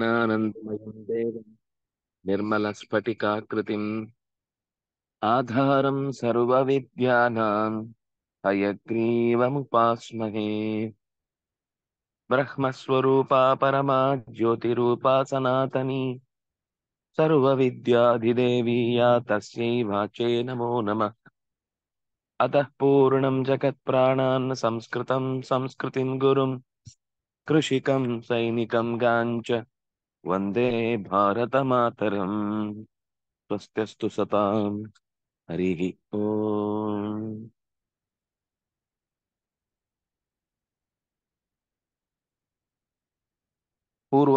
ज्ञानानन्दमयम् देवम् निर्मलस्फटिकाकृतिम् आधारम् सर्वविद्यानाम् हयग्रीवमुपास्महे ब्रह्मस्वरूपा परमा ज्योतिरूपा सनातनी सर्वविद्याधिदेवी या तस्यै वाचे नमो नमः अतः पूर्णं जगत्प्राणान् संस्कृतं संस्कृतिं गुरुम् कृषिकं सैनिकं गाञ्च वंदे भारत भारतमातरम् स्वस्त्यस्तु सता हरिः ओ पूर्व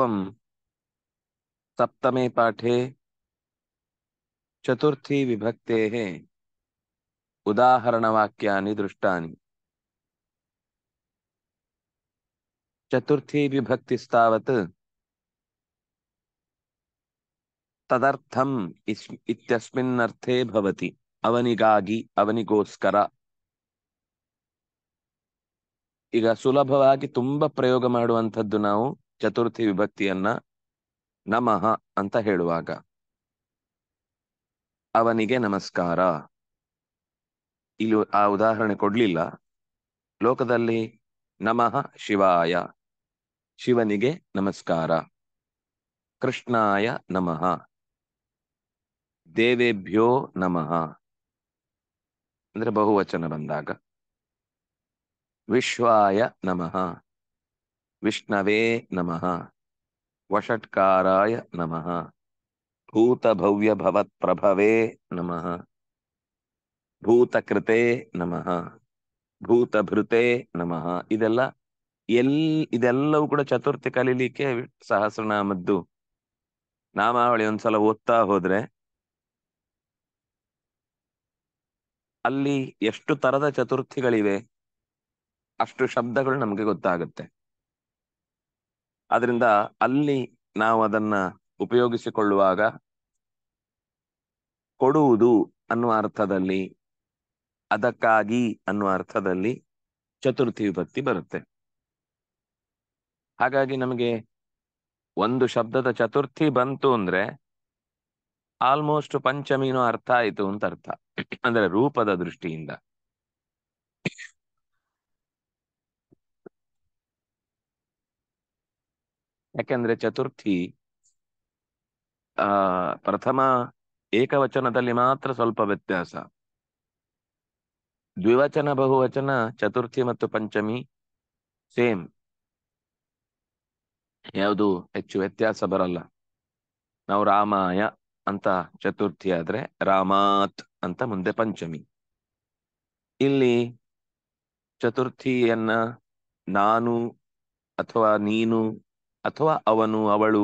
सप्तमे पाठे चतुर्थी विभक्ते उदाहरणवाक्या दृष्टा चतुर्थी विभक्तिस्तावत् ತದರ್ಥಂ ಇತ್ಯಸ್ಮಿನ್ನರ್ಥೇ ಭವತಿ ಅವನಿಗಾಗಿ ಅವನಿಗೋಸ್ಕರ ಈಗ ಸುಲಭವಾಗಿ ತುಂಬಾ ಪ್ರಯೋಗ ಮಾಡುವಂಥದ್ದು ನಾವು ಚತುರ್ಥಿ ವಿಭಕ್ತಿಯನ್ನ ನಮಃ ಅಂತ ಹೇಳುವಾಗ ಅವನಿಗೆ ನಮಸ್ಕಾರ ಇಲ್ಲಿ ಆ ಉದಾಹರಣೆ ಕೊಡ್ಲಿಲ್ಲ ಲೋಕದಲ್ಲಿ ನಮಃ ಶಿವಾಯ ಶಿವನಿಗೆ ನಮಸ್ಕಾರ ಕೃಷ್ಣಾಯ ನಮಃ ದೇವೇಭ್ಯೋ ನಮಃ ಅಂದ್ರೆ ಬಹುವಚನ ಬಂದಾಗ ವಿಶ್ವಾಯ ನಮಃ ವಿಷ್ಣವೇ ನಮಃ ವಷಟ್ಕಾರಾಯ ನಮಃ ಭವತ್ ಪ್ರಭವೇ ನಮಃ ಭೂತಕೃತೆ ನಮಃ ಭೂತಭೃತೆ ನಮಃ ಇದೆಲ್ಲ ಎಲ್ ಇದೆಲ್ಲವೂ ಕೂಡ ಚತುರ್ಥಿ ಕಲೀಲಿಕ್ಕೆ ಸಹಸ್ರನಾಮದ್ದು ನಾಮಾವಳಿ ಒಂದ್ಸಲ ಓದ್ತಾ ಹೋದ್ರೆ ಅಲ್ಲಿ ಎಷ್ಟು ತರದ ಚತುರ್ಥಿಗಳಿವೆ ಅಷ್ಟು ಶಬ್ದಗಳು ನಮಗೆ ಗೊತ್ತಾಗುತ್ತೆ ಅದರಿಂದ ಅಲ್ಲಿ ನಾವು ಅದನ್ನ ಉಪಯೋಗಿಸಿಕೊಳ್ಳುವಾಗ ಕೊಡುವುದು ಅನ್ನುವ ಅರ್ಥದಲ್ಲಿ ಅದಕ್ಕಾಗಿ ಅನ್ನುವ ಅರ್ಥದಲ್ಲಿ ಚತುರ್ಥಿ ವಿಭಕ್ತಿ ಬರುತ್ತೆ ಹಾಗಾಗಿ ನಮಗೆ ಒಂದು ಶಬ್ದದ ಚತುರ್ಥಿ ಬಂತು ಅಂದ್ರೆ ಆಲ್ಮೋಸ್ಟ್ ಪಂಚಮಿನೂ ಅರ್ಥ ಆಯಿತು ಅಂತ ಅರ್ಥ ಅಂದರೆ ರೂಪದ ದೃಷ್ಟಿಯಿಂದ ಯಾಕೆಂದ್ರೆ ಚತುರ್ಥಿ ಆ ಪ್ರಥಮ ಏಕವಚನದಲ್ಲಿ ಮಾತ್ರ ಸ್ವಲ್ಪ ವ್ಯತ್ಯಾಸ ದ್ವಿವಚನ ಬಹುವಚನ ಚತುರ್ಥಿ ಮತ್ತು ಪಂಚಮಿ ಸೇಮ್ ಯಾವುದು ಹೆಚ್ಚು ವ್ಯತ್ಯಾಸ ಬರಲ್ಲ ನಾವು ರಾಮಾಯ ಅಂತ ಚತುರ್ಥಿ ಆದ್ರೆ ರಾಮಾತ್ ಅಂತ ಮುಂದೆ ಪಂಚಮಿ ಇಲ್ಲಿ ಚತುರ್ಥಿಯನ್ನ ನಾನು ಅಥವಾ ನೀನು ಅಥವಾ ಅವನು ಅವಳು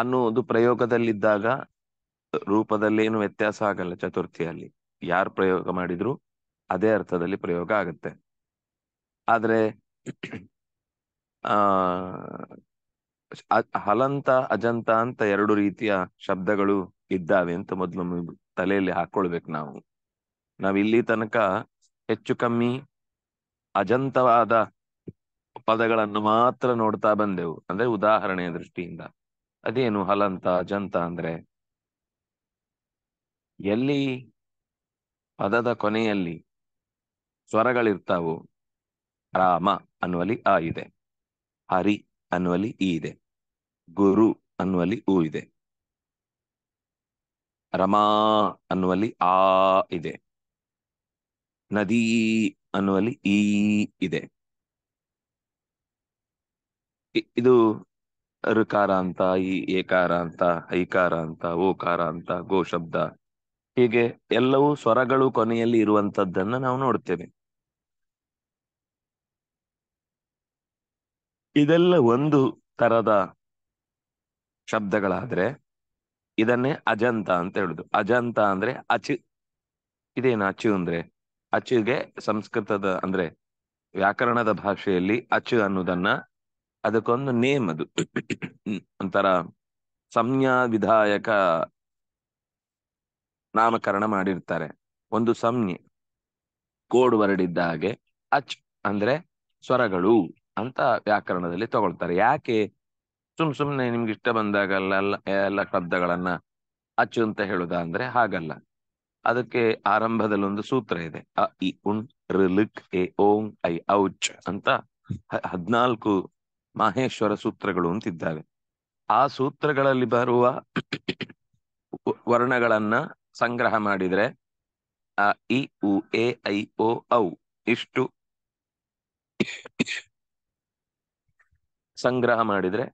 ಅನ್ನೋದು ಪ್ರಯೋಗದಲ್ಲಿದ್ದಾಗ ರೂಪದಲ್ಲೇನು ವ್ಯತ್ಯಾಸ ಆಗಲ್ಲ ಚತುರ್ಥಿಯಲ್ಲಿ ಯಾರು ಪ್ರಯೋಗ ಮಾಡಿದ್ರು ಅದೇ ಅರ್ಥದಲ್ಲಿ ಪ್ರಯೋಗ ಆಗುತ್ತೆ ಆದರೆ ಆ ಹಲಂತ ಅಜಂತ ಅಂತ ಎರಡು ರೀತಿಯ ಶಬ್ದಗಳು ಇದ್ದಾವೆ ಅಂತ ಮೊದಲು ತಲೆಯಲ್ಲಿ ಹಾಕೊಳ್ಬೇಕು ನಾವು ನಾವ್ ಇಲ್ಲಿ ತನಕ ಹೆಚ್ಚು ಕಮ್ಮಿ ಅಜಂತವಾದ ಪದಗಳನ್ನು ಮಾತ್ರ ನೋಡ್ತಾ ಬಂದೆವು ಅಂದ್ರೆ ಉದಾಹರಣೆಯ ದೃಷ್ಟಿಯಿಂದ ಅದೇನು ಹಲಂತ ಅಜಂತ ಅಂದ್ರೆ ಎಲ್ಲಿ ಪದದ ಕೊನೆಯಲ್ಲಿ ಸ್ವರಗಳಿರ್ತಾವೋ ರಾಮ ಅನ್ನುವಲ್ಲಿ ಆ ಇದೆ ಹರಿ ಅನ್ನುವಲ್ಲಿ ಈ ಇದೆ ಗುರು ಅನ್ನುವಲ್ಲಿ ಊ ಇದೆ ರಮಾ ಅನ್ನುವಲ್ಲಿ ಆ ಇದೆ ನದಿ ಅನ್ನುವಲ್ಲಿ ಈ ಇದೆ ಇದು ಋಕಾರ ಅಂತ ಈ ಏಕಾರ ಅಂತ ಐಕಾರ ಅಂತ ಓಕಾರ ಅಂತ ಗೋ ಶಬ್ದ ಹೀಗೆ ಎಲ್ಲವೂ ಸ್ವರಗಳು ಕೊನೆಯಲ್ಲಿ ಇರುವಂತದ್ದನ್ನ ನಾವು ನೋಡ್ತೇವೆ ಇದೆಲ್ಲ ಒಂದು ತರದ ಶಬ್ದಗಳಾದ್ರೆ ಇದನ್ನೇ ಅಜಂತ ಅಂತ ಹೇಳುದು ಅಜಂತ ಅಂದ್ರೆ ಅಚು ಇದೇನು ಅಚು ಅಂದ್ರೆ ಅಚುಗೆ ಸಂಸ್ಕೃತದ ಅಂದ್ರೆ ವ್ಯಾಕರಣದ ಭಾಷೆಯಲ್ಲಿ ಅಚು ಅನ್ನೋದನ್ನ ಅದಕ್ಕೊಂದು ನೇಮ್ ಅದು ಒಂಥರ ಸಂಜ್ಞಾ ವಿಧಾಯಕ ನಾಮಕರಣ ಮಾಡಿರ್ತಾರೆ ಒಂದು ಸಂಜ್ಞೆ ಕೋಡ್ ವರ್ಡ್ ಹಾಗೆ ಅಚ್ ಅಂದ್ರೆ ಸ್ವರಗಳು ಅಂತ ವ್ಯಾಕರಣದಲ್ಲಿ ತಗೊಳ್ತಾರೆ ಯಾಕೆ ಸುಮ್ ಸುಮ್ನೆ ನಿಮ್ಗೆ ಇಷ್ಟ ಬಂದಾಗ ಎಲ್ಲ ಶಬ್ದಗಳನ್ನ ಅಚ್ಚು ಅಂತ ಹೇಳುದ ಅಂದ್ರೆ ಹಾಗಲ್ಲ ಅದಕ್ಕೆ ಆರಂಭದಲ್ಲಿ ಒಂದು ಸೂತ್ರ ಇದೆ ಅ ಇ ಉನ್ ರಿಲಿಕ್ ಎ ಓಂ ಐ ಔಚ್ ಅಂತ ಹದ್ನಾಲ್ಕು ಮಾಹೇಶ್ವರ ಸೂತ್ರಗಳು ಅಂತ ಇದ್ದಾವೆ ಆ ಸೂತ್ರಗಳಲ್ಲಿ ಬರುವ ವರ್ಣಗಳನ್ನ ಸಂಗ್ರಹ ಮಾಡಿದ್ರೆ ಅ ಇ ಉ ಎ ಐ ಓ ಔ ಇಷ್ಟು ಸಂಗ್ರಹ ಮಾಡಿದ್ರೆ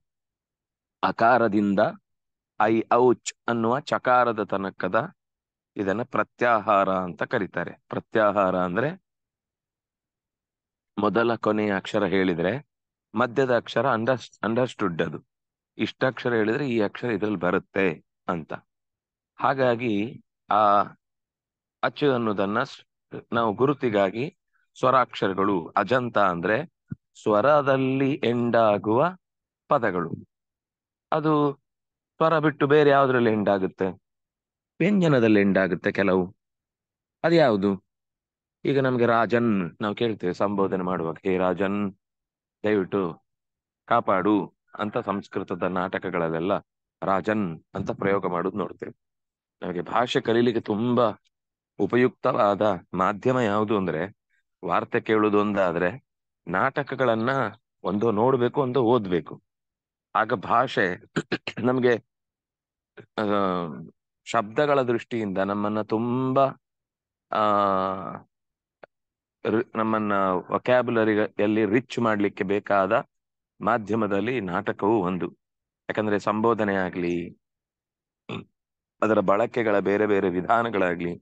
ಅಕಾರದಿಂದ ಐ ಔಚ್ ಅನ್ನುವ ಚಕಾರದ ತನಕದ ಇದನ್ನ ಪ್ರತ್ಯಾಹಾರ ಅಂತ ಕರೀತಾರೆ ಪ್ರತ್ಯಾಹಾರ ಅಂದ್ರೆ ಮೊದಲ ಕೊನೆಯ ಅಕ್ಷರ ಹೇಳಿದ್ರೆ ಮಧ್ಯದ ಅಕ್ಷರ ಅಂಡರ್ ಅಂಡರ್ಸ್ಟುಡ್ ಅದು ಇಷ್ಟಕ್ಷರ ಹೇಳಿದ್ರೆ ಈ ಅಕ್ಷರ ಇದ್ರಲ್ಲಿ ಬರುತ್ತೆ ಅಂತ ಹಾಗಾಗಿ ಆ ಅಚ್ಚು ಅನ್ನೋದನ್ನ ನಾವು ಗುರುತಿಗಾಗಿ ಸ್ವರಾಕ್ಷರಗಳು ಅಜಂತ ಅಂದ್ರೆ ಸ್ವರದಲ್ಲಿ ಎಂಡಾಗುವ ಪದಗಳು ಅದು ಸ್ವರ ಬಿಟ್ಟು ಬೇರೆ ಯಾವುದ್ರಲ್ಲಿ ಎಂಡ್ ಆಗುತ್ತೆ ವ್ಯಂಜನದಲ್ಲಿ ಎಂಡ್ ಆಗುತ್ತೆ ಕೆಲವು ಅದ್ಯಾವುದು ಈಗ ನಮಗೆ ರಾಜನ್ ನಾವು ಕೇಳ್ತೇವೆ ಸಂಬೋಧನೆ ಮಾಡುವಾಗ ಹೇ ರಾಜನ್ ದಯವಿಟ್ಟು ಕಾಪಾಡು ಅಂತ ಸಂಸ್ಕೃತದ ನಾಟಕಗಳಲ್ಲೆಲ್ಲ ರಾಜನ್ ಅಂತ ಪ್ರಯೋಗ ಮಾಡೋದು ನೋಡ್ತೇವೆ ನಮಗೆ ಭಾಷೆ ಕಲೀಲಿಕ್ಕೆ ತುಂಬಾ ಉಪಯುಕ್ತವಾದ ಮಾಧ್ಯಮ ಯಾವುದು ಅಂದ್ರೆ ವಾರ್ತೆ ಕೇಳುವುದು ಒಂದಾದ್ರೆ ನಾಟಕಗಳನ್ನ ಒಂದು ನೋಡ್ಬೇಕು ಒಂದು ಓದ್ಬೇಕು ಆಗ ಭಾಷೆ ನಮ್ಗೆ ಶಬ್ದಗಳ ದೃಷ್ಟಿಯಿಂದ ನಮ್ಮನ್ನ ತುಂಬಾ ಆ ನಮ್ಮನ್ನ ವಕ್ಯಾಬುಲರಿಯಲ್ಲಿ ರಿಚ್ ಮಾಡ್ಲಿಕ್ಕೆ ಬೇಕಾದ ಮಾಧ್ಯಮದಲ್ಲಿ ನಾಟಕವೂ ಒಂದು ಯಾಕಂದ್ರೆ ಸಂಬೋಧನೆ ಆಗ್ಲಿ ಅದರ ಬಳಕೆಗಳ ಬೇರೆ ಬೇರೆ ವಿಧಾನಗಳಾಗ್ಲಿ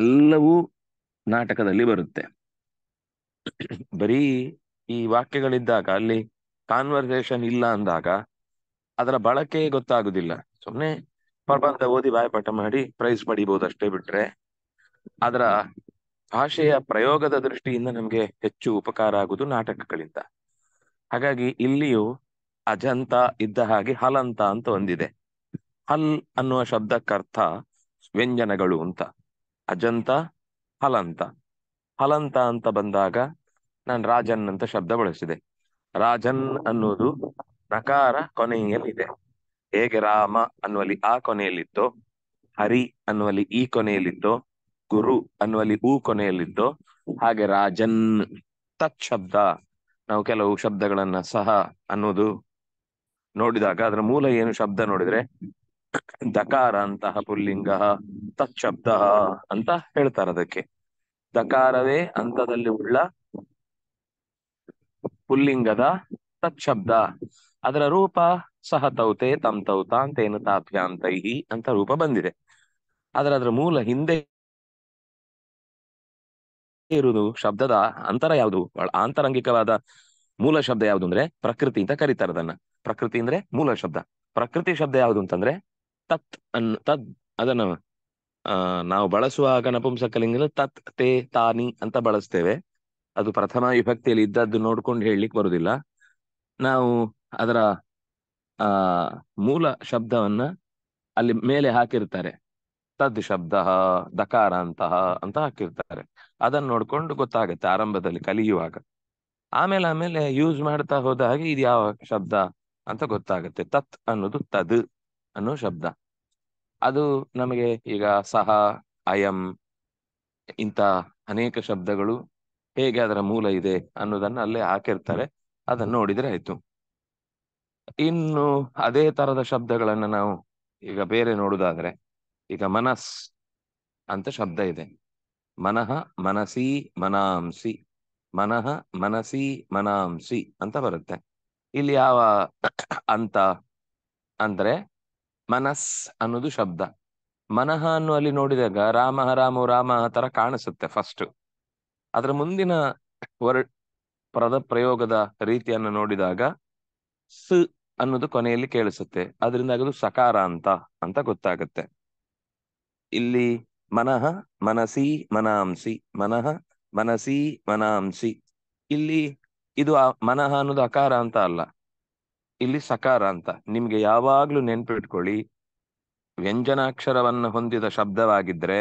ಎಲ್ಲವೂ ನಾಟಕದಲ್ಲಿ ಬರುತ್ತೆ ಬರೀ ಈ ವಾಕ್ಯಗಳಿದ್ದಾಗ ಅಲ್ಲಿ ಕಾನ್ವರ್ಸೇಷನ್ ಇಲ್ಲ ಅಂದಾಗ ಅದರ ಬಳಕೆ ಗೊತ್ತಾಗುದಿಲ್ಲ ಸುಮ್ನೆ ಪ್ರಬಂಧ ಓದಿ ಬಾಯಪಾಠ ಮಾಡಿ ಪ್ರೈಸ್ ಪಡಿಬಹುದು ಅಷ್ಟೇ ಬಿಟ್ರೆ ಅದರ ಭಾಷೆಯ ಪ್ರಯೋಗದ ದೃಷ್ಟಿಯಿಂದ ನಮಗೆ ಹೆಚ್ಚು ಉಪಕಾರ ಆಗುದು ನಾಟಕಗಳಿಂದ ಹಾಗಾಗಿ ಇಲ್ಲಿಯೂ ಅಜಂತ ಇದ್ದ ಹಾಗೆ ಹಲಂತ ಅಂತ ಒಂದಿದೆ ಹಲ್ ಅನ್ನುವ ಶಬ್ದಕ್ಕರ್ಥ ವ್ಯಂಜನಗಳು ಅಂತ ಅಜಂತ ಹಲಂತ ಹಲಂತ ಅಂತ ಬಂದಾಗ ನಾನು ರಾಜನ್ ಅಂತ ಶಬ್ದ ಬಳಸಿದೆ ರಾಜನ್ ಅನ್ನುವುದು ನಕಾರ ಕೊನೆಯಲ್ಲಿದೆ ಹೇಗೆ ರಾಮ ಅನ್ನುವಲ್ಲಿ ಆ ಕೊನೆಯಲ್ಲಿತ್ತೋ ಹರಿ ಅನ್ನುವಲ್ಲಿ ಈ ಕೊನೆಯಲ್ಲಿತ್ತೋ ಗುರು ಅನ್ನುವಲ್ಲಿ ಊ ಕೊನೆಯಲ್ಲಿತ್ತೋ ಹಾಗೆ ರಾಜನ್ ತತ್ ಶಬ್ದ ನಾವು ಕೆಲವು ಶಬ್ದಗಳನ್ನ ಸಹ ಅನ್ನೋದು ನೋಡಿದಾಗ ಅದರ ಮೂಲ ಏನು ಶಬ್ದ ನೋಡಿದ್ರೆ ದಕಾರ ಅಂತಹ ಪುಲ್ಲಿಂಗ ತತ್ ಶಬ್ದ ಅಂತ ಹೇಳ್ತಾರೆ ಅದಕ್ಕೆ ದಕಾರವೇ ಅಂತದಲ್ಲಿ ಉಳ್ಳ ಪುಲ್ಲಿಂಗದ ಶಬ್ದ ಅದರ ರೂಪ ಸಹ ತೌತೆ ತಮ್ ತೌತ ಅಂತೇನು ತಾಪ್ಯಾಂತೈಹಿ ಅಂತ ರೂಪ ಬಂದಿದೆ ಆದ್ರೆ ಅದರ ಮೂಲ ಹಿಂದೆ ಇರುವುದು ಶಬ್ದದ ಅಂತರ ಯಾವುದು ಆಂತರಂಗಿಕವಾದ ಮೂಲ ಶಬ್ದ ಯಾವುದು ಅಂದ್ರೆ ಪ್ರಕೃತಿ ಅಂತ ಕರೀತಾರೆ ಅದನ್ನ ಪ್ರಕೃತಿ ಅಂದ್ರೆ ಮೂಲ ಶಬ್ದ ಪ್ರಕೃತಿ ಶಬ್ದ ಯಾವುದು ಅಂತಂದ್ರೆ ತತ್ ಅನ್ ತದ್ ಅದನ್ನ ನಾವು ಬಳಸುವಾಗ ನಪುಂಸಕಲಿಂಗ ತತ್ ತೇ ತಾನಿ ಅಂತ ಬಳಸ್ತೇವೆ ಅದು ಪ್ರಥಮ ವಿಭಕ್ತಿಯಲ್ಲಿ ಇದ್ದದ್ದು ನೋಡ್ಕೊಂಡು ಹೇಳಲಿಕ್ಕೆ ಬರುದಿಲ್ಲ ನಾವು ಅದರ ಆ ಮೂಲ ಶಬ್ದವನ್ನ ಅಲ್ಲಿ ಮೇಲೆ ಹಾಕಿರ್ತಾರೆ ತದ್ ಶಬ್ದ ದಕಾರ ಅಂತಹ ಅಂತ ಹಾಕಿರ್ತಾರೆ ಅದನ್ನ ನೋಡ್ಕೊಂಡು ಗೊತ್ತಾಗುತ್ತೆ ಆರಂಭದಲ್ಲಿ ಕಲಿಯುವಾಗ ಆಮೇಲೆ ಆಮೇಲೆ ಯೂಸ್ ಮಾಡ್ತಾ ಹೋದ ಹಾಗೆ ಇದು ಯಾವ ಶಬ್ದ ಅಂತ ಗೊತ್ತಾಗುತ್ತೆ ತತ್ ಅನ್ನೋದು ತದ್ ಅನ್ನೋ ಶಬ್ದ ಅದು ನಮಗೆ ಈಗ ಸಹ ಅಯಂ ಇಂತ ಅನೇಕ ಶಬ್ದಗಳು ಹೇಗೆ ಅದರ ಮೂಲ ಇದೆ ಅನ್ನೋದನ್ನ ಅಲ್ಲೇ ಹಾಕಿರ್ತಾರೆ ಅದನ್ನ ನೋಡಿದ್ರೆ ಆಯ್ತು ಇನ್ನು ಅದೇ ತರದ ಶಬ್ದಗಳನ್ನ ನಾವು ಈಗ ಬೇರೆ ನೋಡುದಾದ್ರೆ ಈಗ ಮನಸ್ ಅಂತ ಶಬ್ದ ಇದೆ ಮನಃ ಮನಸಿ ಮನಾಂಸಿ ಮನಃ ಮನಸಿ ಮನಾಂಸಿ ಅಂತ ಬರುತ್ತೆ ಇಲ್ಲಿ ಯಾವ ಅಂತ ಅಂದ್ರೆ ಮನಸ್ ಅನ್ನೋದು ಶಬ್ದ ಮನಃ ಅನ್ನು ಅಲ್ಲಿ ನೋಡಿದಾಗ ರಾಮ ರಾಮು ರಾಮ ತರ ಕಾಣಿಸುತ್ತೆ ಫಸ್ಟ್ ಅದರ ಮುಂದಿನ ವರ್ಡ್ ಪದ ಪ್ರಯೋಗದ ರೀತಿಯನ್ನು ನೋಡಿದಾಗ ಸ ಅನ್ನೋದು ಕೊನೆಯಲ್ಲಿ ಕೇಳಿಸುತ್ತೆ ಅದರಿಂದ ಅದು ಸಕಾರ ಅಂತ ಅಂತ ಗೊತ್ತಾಗುತ್ತೆ ಇಲ್ಲಿ ಮನಃ ಮನಸಿ ಮನಾಂಸಿ ಮನಃ ಮನಸಿ ಮನಾಂಸಿ ಇಲ್ಲಿ ಇದು ಮನಃ ಅನ್ನೋದು ಅಕಾರ ಅಂತ ಅಲ್ಲ ಇಲ್ಲಿ ಸಕಾರ ಅಂತ ನಿಮ್ಗೆ ಯಾವಾಗ್ಲೂ ನೆನ್ಪಿಟ್ಕೊಳ್ಳಿ ವ್ಯಂಜನಾಕ್ಷರವನ್ನು ಹೊಂದಿದ ಶಬ್ದವಾಗಿದ್ರೆ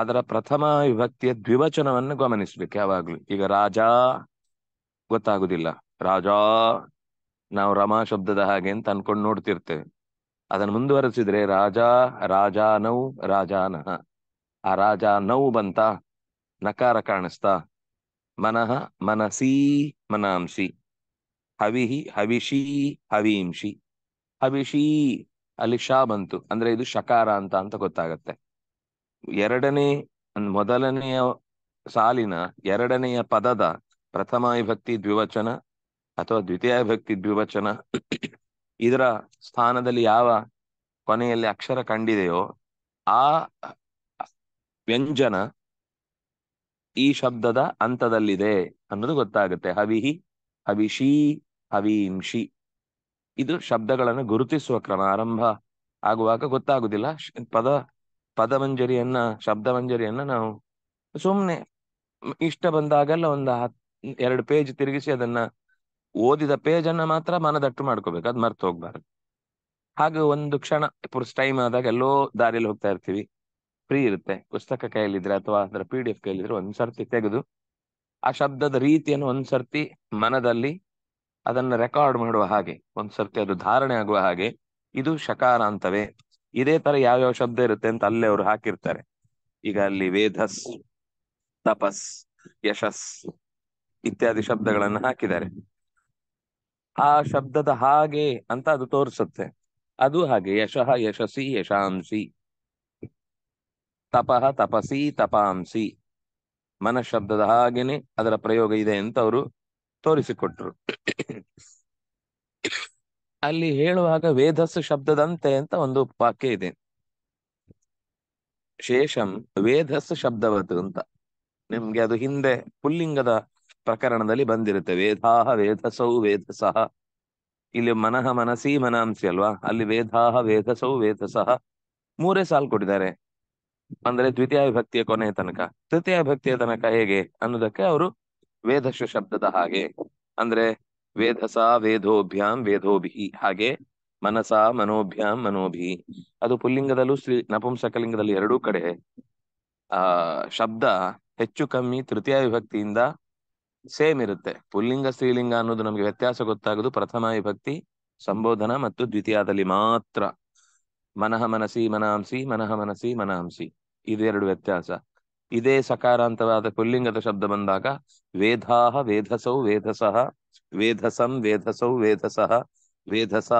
ಅದರ ಪ್ರಥಮ ವಿಭಕ್ತಿಯ ದ್ವಿವಚನವನ್ನು ಗಮನಿಸ್ಬೇಕು ಯಾವಾಗ್ಲೂ ಈಗ ರಾಜ ಗೊತ್ತಾಗುದಿಲ್ಲ ರಾಜಾ ನಾವು ರಮಾ ಶಬ್ದದ ಹಾಗೆ ಅಂತ ಅನ್ಕೊಂಡು ನೋಡ್ತಿರ್ತೇವೆ ಅದನ್ನು ಮುಂದುವರೆಸಿದ್ರೆ ರಾಜ ನೌ ರಾಜಾನಹ ಆ ರಾಜ ನೌ ಬಂತ ನಕಾರ ಕಾಣಿಸ್ತಾ ಮನಃ ಮನಸೀ ಮನಾಂಸಿ ಹವಿಹಿ ಹವಿಷೀ ಹವೀಂಷಿ ಹವಿಷೀ ಅಲ್ಲಿ ಶಾ ಬಂತು ಅಂದ್ರೆ ಇದು ಶಕಾರ ಅಂತ ಅಂತ ಗೊತ್ತಾಗತ್ತೆ ಎರಡನೇ ಮೊದಲನೆಯ ಸಾಲಿನ ಎರಡನೆಯ ಪದದ ಪ್ರಥಮ ವಿಭಕ್ತಿ ದ್ವಿವಚನ ಅಥವಾ ದ್ವಿತೀಯ ವಿಭಕ್ತಿ ದ್ವಿವಚನ ಇದರ ಸ್ಥಾನದಲ್ಲಿ ಯಾವ ಕೊನೆಯಲ್ಲಿ ಅಕ್ಷರ ಕಂಡಿದೆಯೋ ಆ ವ್ಯಂಜನ ಈ ಶಬ್ದದ ಅಂತದಲ್ಲಿದೆ ಅನ್ನೋದು ಗೊತ್ತಾಗುತ್ತೆ ಹವಿಹಿ ಹವಿಷಿ ಹವಿಂಶಿ ಇದು ಶಬ್ದಗಳನ್ನು ಗುರುತಿಸುವ ಕ್ರಮ ಆರಂಭ ಆಗುವಾಗ ಗೊತ್ತಾಗುದಿಲ್ಲ ಪದ ಪದಮಂಜರಿಯನ್ನ ಶಬ್ದಮಂಜರಿಯನ್ನ ನಾವು ಸುಮ್ನೆ ಇಷ್ಟ ಬಂದಾಗೆಲ್ಲ ಒಂದು ಹತ್ ಎರಡು ಪೇಜ್ ತಿರುಗಿಸಿ ಅದನ್ನ ಓದಿದ ಅನ್ನ ಮಾತ್ರ ಮನದಟ್ಟು ಮಾಡ್ಕೋಬೇಕು ಅದು ಮರ್ತು ಹೋಗ್ಬಾರ್ದು ಹಾಗೆ ಒಂದು ಕ್ಷಣ ಟೈಮ್ ಆದಾಗ ಎಲ್ಲೋ ದಾರಿಯಲ್ಲಿ ಹೋಗ್ತಾ ಇರ್ತೀವಿ ಫ್ರೀ ಇರುತ್ತೆ ಪುಸ್ತಕ ಕೈಯಲ್ಲಿದ್ರೆ ಅಥವಾ ಅದರ ಪಿ ಡಿ ಎಫ್ ಕೈಯಲ್ಲಿದ್ರೆ ಒಂದ್ಸರ್ತಿ ತೆಗೆದು ಆ ಶಬ್ದದ ರೀತಿಯನ್ನು ಒಂದ್ಸರ್ತಿ ಮನದಲ್ಲಿ ಅದನ್ನ ರೆಕಾರ್ಡ್ ಮಾಡುವ ಹಾಗೆ ಒಂದ್ಸರ್ತಿ ಅದು ಧಾರಣೆ ಆಗುವ ಹಾಗೆ ಇದು ಶಕಾರಾಂತವೇ ಇದೇ ತರ ಯಾವ ಯಾವ ಶಬ್ದ ಇರುತ್ತೆ ಅಂತ ಅಲ್ಲೇ ಅವ್ರು ಹಾಕಿರ್ತಾರೆ ಈಗ ಅಲ್ಲಿ ವೇಧಸ್ ತಪಸ್ ಯಶಸ್ ಇತ್ಯಾದಿ ಶಬ್ದಗಳನ್ನು ಹಾಕಿದ್ದಾರೆ ಆ ಶಬ್ದದ ಹಾಗೆ ಅಂತ ಅದು ತೋರಿಸುತ್ತೆ ಅದು ಹಾಗೆ ಯಶಃ ಯಶಸಿ ಯಶಾಂಸಿ ತಪಃ ತಪಸಿ ತಪಾಂಸಿ ಮನಶಬ್ದದ ಹಾಗೇನೆ ಅದರ ಪ್ರಯೋಗ ಇದೆ ಅಂತ ಅವರು ತೋರಿಸಿಕೊಟ್ರು ಅಲ್ಲಿ ಹೇಳುವಾಗ ವೇದಸ್ ಶಬ್ದದಂತೆ ಅಂತ ಒಂದು ವಾಕ್ಯ ಇದೆ ಶೇಷಂ ವೇದಸ್ ಶಬ್ದವತ್ತು ಅಂತ ನಿಮ್ಗೆ ಅದು ಹಿಂದೆ ಪುಲ್ಲಿಂಗದ ಪ್ರಕರಣದಲ್ಲಿ ಬಂದಿರುತ್ತೆ ವೇದಾಹ ವೇದಸೌ ವೇದಸಹ ಇಲ್ಲಿ ಮನಃ ಮನಸಿ ಮನಾಂಸಿ ಅಲ್ವಾ ಅಲ್ಲಿ ವೇದಾಹ ವೇದಸೌ ವೇದಸಹ ಮೂರೇ ಸಾಲ್ ಕೊಟ್ಟಿದ್ದಾರೆ ಅಂದ್ರೆ ದ್ವಿತೀಯ ವಿಭಕ್ತಿಯ ಕೊನೆಯ ತನಕ ತೃತೀಯ ವಿಭಕ್ತಿಯ ತನಕ ಹೇಗೆ ಅನ್ನೋದಕ್ಕೆ ಅವರು ವೇದಸ್ಸು ಶಬ್ದದ ಹಾಗೆ ಅಂದ್ರೆ ವೇಧಸಾ ವೇದೋಭ್ಯಾಂ ವೇದೋಭಿ ಹಾಗೆ ಮನಸ ಮನೋಭ್ಯಾಂ ಮನೋಭಿ ಅದು ಪುಲ್ಲಿಂಗದಲ್ಲೂ ಸ್ತ್ರೀ ನಪುಂಸಕಲಿಂಗದಲ್ಲಿ ಎರಡೂ ಕಡೆ ಆ ಶಬ್ದ ಹೆಚ್ಚು ಕಮ್ಮಿ ತೃತೀಯ ವಿಭಕ್ತಿಯಿಂದ ಸೇಮ್ ಇರುತ್ತೆ ಪುಲ್ಲಿಂಗ ಸ್ತ್ರೀಲಿಂಗ ಅನ್ನೋದು ನಮಗೆ ವ್ಯತ್ಯಾಸ ಗೊತ್ತಾಗುದು ಪ್ರಥಮ ವಿಭಕ್ತಿ ಸಂಬೋಧನ ಮತ್ತು ದ್ವಿತೀಯದಲ್ಲಿ ಮಾತ್ರ ಮನಃ ಮನಸಿ ಮನಾಂಸಿ ಮನಃ ಮನಸಿ ಮನಾಂಸಿ ಇದೆರಡು ವ್ಯತ್ಯಾಸ ಇದೇ ಸಕಾರಾಂತವಾದ ಪುಲ್ಲಿಂಗದ ಶಬ್ದ ಬಂದಾಗ ವೇಧಾಹ ವೇಧಸೌ ವೇಧಸಃ ವೇದಸಂ ವೇಧಸೌ ವೇದಸಃ ವೇಧಸ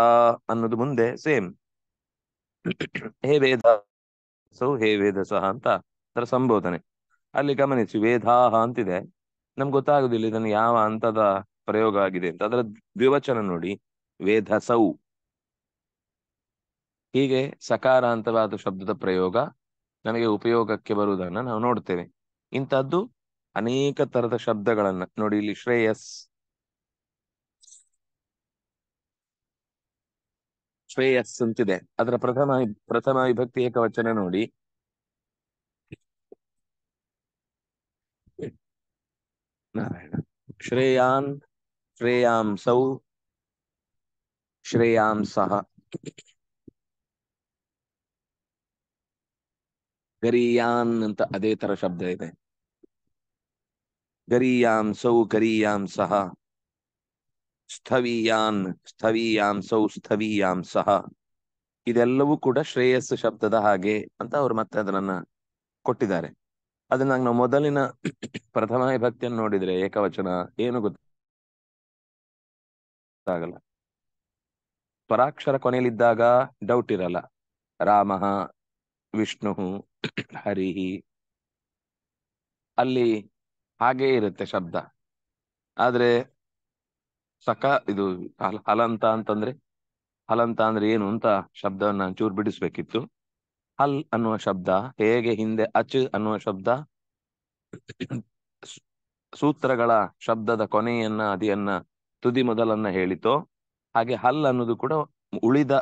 ಅನ್ನೋದು ಮುಂದೆ ಸೇಮ್ ಹೇ ವೇದ ಸೌ ಹೇ ವೇದಸಃ ಅಂತ ಅದರ ಸಂಬೋಧನೆ ಅಲ್ಲಿ ಗಮನಿಸಿ ವೇದಾಹ ಅಂತಿದೆ ನಮ್ಗೆ ಗೊತ್ತಾಗುದಿಲ್ಲ ಇದನ್ನು ಯಾವ ಹಂತದ ಪ್ರಯೋಗ ಆಗಿದೆ ಅಂತ ಅದರ ದ್ವಿವಚನ ನೋಡಿ ವೇಧಸೌ ಹೀಗೆ ಸಕಾರಾಂತವಾದ ಶಬ್ದದ ಪ್ರಯೋಗ ನನಗೆ ಉಪಯೋಗಕ್ಕೆ ಬರುವುದನ್ನು ನಾವು ನೋಡ್ತೇವೆ ಇಂಥದ್ದು ಅನೇಕ ತರದ ಶಬ್ದಗಳನ್ನ ನೋಡಿ ಇಲ್ಲಿ ಶ್ರೇಯಸ್ ಶ್ರೇಯಸ್ ಅಂತಿದೆ ಅದರ ಪ್ರಥಮ ಪ್ರಥಮ ವಿಭಕ್ತಿ ಏಕವಚನ ನೋಡಿ ನಾರಾಯಣ ಶ್ರೇಯಾನ್ ಶ್ರೇಯಾಂಸೌ ಸಹ ಗರಿಯಾನ್ ಅಂತ ಅದೇ ತರ ಶಬ್ದ ಇದೆ ಗರಿಯಾಂಸೌ ಸಹ ಸ್ಥವೀಯಾನ್ ಸ್ಥವೀಯಾಂಸೌ ಸ್ಥವೀಯಾಂಸಃ ಇದೆಲ್ಲವೂ ಕೂಡ ಶ್ರೇಯಸ್ಸು ಶಬ್ದದ ಹಾಗೆ ಅಂತ ಅವ್ರು ಮತ್ತೆ ಅದನ್ನ ಕೊಟ್ಟಿದ್ದಾರೆ ಅದನ್ನ ನಾವು ಮೊದಲಿನ ಪ್ರಥಮ ವಿಭಕ್ತಿಯನ್ನು ನೋಡಿದ್ರೆ ಏಕವಚನ ಏನು ಗೊತ್ತಾಗಲ್ಲ ಪರಾಕ್ಷರ ಕೊನೆಯಲ್ಲಿದ್ದಾಗ ಡೌಟ್ ಇರಲ್ಲ ರಾಮ ವಿಷ್ಣು ಹರಿ ಅಲ್ಲಿ ಹಾಗೇ ಇರುತ್ತೆ ಶಬ್ದ ಆದ್ರೆ ಸಕ ಇದು ಹಲಂತ ಅಂತಂದ್ರೆ ಹಲಂತ ಅಂದ್ರೆ ಏನು ಅಂತ ಶಬ್ದವನ್ನ ಚೂರು ಬಿಡಿಸ್ಬೇಕಿತ್ತು ಹಲ್ ಅನ್ನುವ ಶಬ್ದ ಹೇಗೆ ಹಿಂದೆ ಅಚ್ ಅನ್ನುವ ಶಬ್ದ ಸೂತ್ರಗಳ ಶಬ್ದದ ಕೊನೆಯನ್ನ ಅದಿಯನ್ನ ತುದಿ ಮೊದಲನ್ನ ಹೇಳಿತೋ ಹಾಗೆ ಹಲ್ ಅನ್ನೋದು ಕೂಡ ಉಳಿದ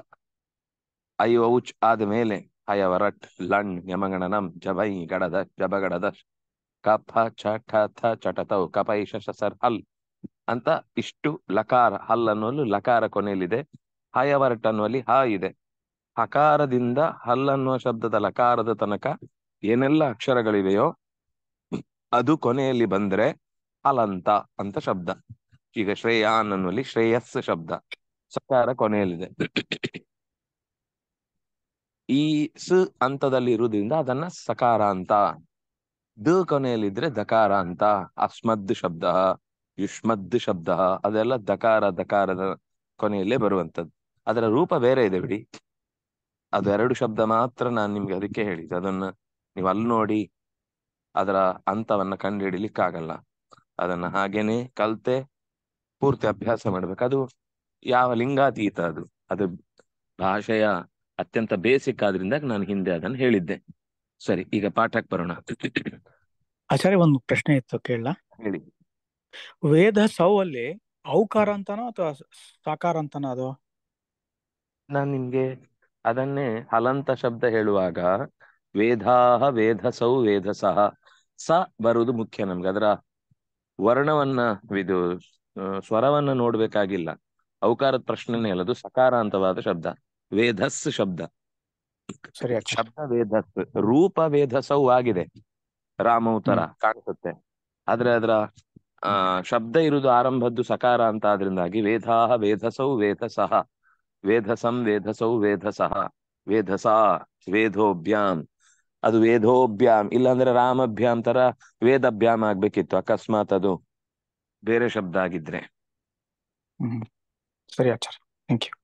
ಐವ ಉಚ್ ಆದ ಮೇಲೆ ಹಯವರಟ್ ಲಣ್ ಯಮಗಣನಂ ಜಬೈ ಗಡದ ಜಬಗಡದ ಕಫ ಛಟ ಥ ಚಟತೌ ಸರ್ ಹಲ್ ಅಂತ ಇಷ್ಟು ಲಕಾರ ಹಲ್ ಅನ್ನೋದು ಲಕಾರ ಕೊನೆಯಲ್ಲಿದೆ ಹಯವರಟ್ ಅನ್ನುವಲ್ಲಿ ಹ ಇದೆ ಹಕಾರದಿಂದ ಹಲ್ ಅನ್ನುವ ಶಬ್ದದ ಲಕಾರದ ತನಕ ಏನೆಲ್ಲ ಅಕ್ಷರಗಳಿವೆಯೋ ಅದು ಕೊನೆಯಲ್ಲಿ ಬಂದ್ರೆ ಹಲಂತ ಅಂತ ಶಬ್ದ ಈಗ ಶ್ರೇಯಾನ್ ಅನ್ನುವಲ್ಲಿ ಶ್ರೇಯಸ್ ಶಬ್ದ ಸಕಾರ ಕೊನೆಯಲ್ಲಿದೆ ಈ ಸ ಹಂತದಲ್ಲಿ ಇರುವುದರಿಂದ ಅದನ್ನ ಸಕಾರ ಅಂತ ದ ಕೊನೆಯಲ್ಲಿದ್ರೆ ದಕಾರ ಅಂತ ಅಸ್ಮದ್ ಶಬ್ದ ಯುಷ್ಮದ್ ಶಬ್ದ ಅದೆಲ್ಲ ದಕಾರ ದಕಾರದ ಕೊನೆಯಲ್ಲೇ ಬರುವಂತದ್ದು ಅದರ ರೂಪ ಬೇರೆ ಇದೆ ಬಿಡಿ ಅದು ಎರಡು ಶಬ್ದ ಮಾತ್ರ ನಾನು ನಿಮ್ಗೆ ಅದಕ್ಕೆ ಹೇಳಿದ್ದೆ ಅದನ್ನ ನೀವು ಅಲ್ಲಿ ನೋಡಿ ಅದರ ಅಂತವನ್ನ ಕಂಡು ಹಿಡಿಲಿಕ್ಕಾಗಲ್ಲ ಅದನ್ನ ಹಾಗೇನೆ ಕಲ್ತೆ ಪೂರ್ತಿ ಅಭ್ಯಾಸ ಮಾಡ್ಬೇಕು ಅದು ಯಾವ ಲಿಂಗಾತೀತ ಅದು ಅದು ಭಾಷೆಯ ಅತ್ಯಂತ ಬೇಸಿಕ್ ಆದ್ರಿಂದ ನಾನು ಹಿಂದೆ ಅದನ್ನ ಹೇಳಿದ್ದೆ ಸರಿ ಈಗ ಪಾಠಕ್ಕೆ ಬರೋಣ ಆಚಾರ್ಯ ಒಂದು ಪ್ರಶ್ನೆ ಇತ್ತು ಕೇಳಲ್ಲ ಹೇಳಿ ವೇದ ಸೌ ಅಲ್ಲಿ ಔಕಾರ ಅಂತನೋ ಅಥವಾ ಸಾಕಾರ ಅಂತನೋ ಅದು ನಾನ್ ನಿಮ್ಗೆ ಅದನ್ನೇ ಹಲಂತ ಶಬ್ದ ಹೇಳುವಾಗ ವೇದಾಹ ವೇದ ಸಹ ಸ ಬರುವುದು ಮುಖ್ಯ ನಮ್ಗೆ ಅದರ ವರ್ಣವನ್ನ ಇದು ಸ್ವರವನ್ನ ನೋಡ್ಬೇಕಾಗಿಲ್ಲ ಔಕಾರದ ಪ್ರಶ್ನೆನೇ ಸಕಾರ ಸಕಾರಾಂತವಾದ ಶಬ್ದ ವೇಧಸ್ ಶಬ್ದ ಶಬ್ದ ವೇಧಸ್ ರೂಪ ವೇದಸೌ ಆಗಿದೆ ರಾಮೌತರ ಕಾಣಿಸುತ್ತೆ ಆದ್ರೆ ಅದರ ಆ ಶಬ್ದ ಇರುವುದು ಆರಂಭದ್ದು ಸಕಾರ ಅಂತ ಆದ್ರಿಂದಾಗಿ ವೇಧಾಹ ವೇಧಸೌ ವೇಧಸಃ ವೇದಸಂ ವೇಧಸೌ ವೇಧಸಃ ವೇಧಸ ವೇದೋಭ್ಯಾಂ ಅದು ವೇದೋಭ್ಯಾಂ ಇಲ್ಲಾಂದ್ರೆ ರಾಮಭ್ಯಾಮ್ ತರ ವೇದಭ್ಯಾಮ್ ಆಗ್ಬೇಕಿತ್ತು ಅಕಸ್ಮಾತ್ ಅದು ಬೇರೆ ಶಬ್ದ ಆಗಿದ್ರೆ ಸರಿ ಆಚಾರ್ಯ ಥ್ಯಾಂಕ್ ಯು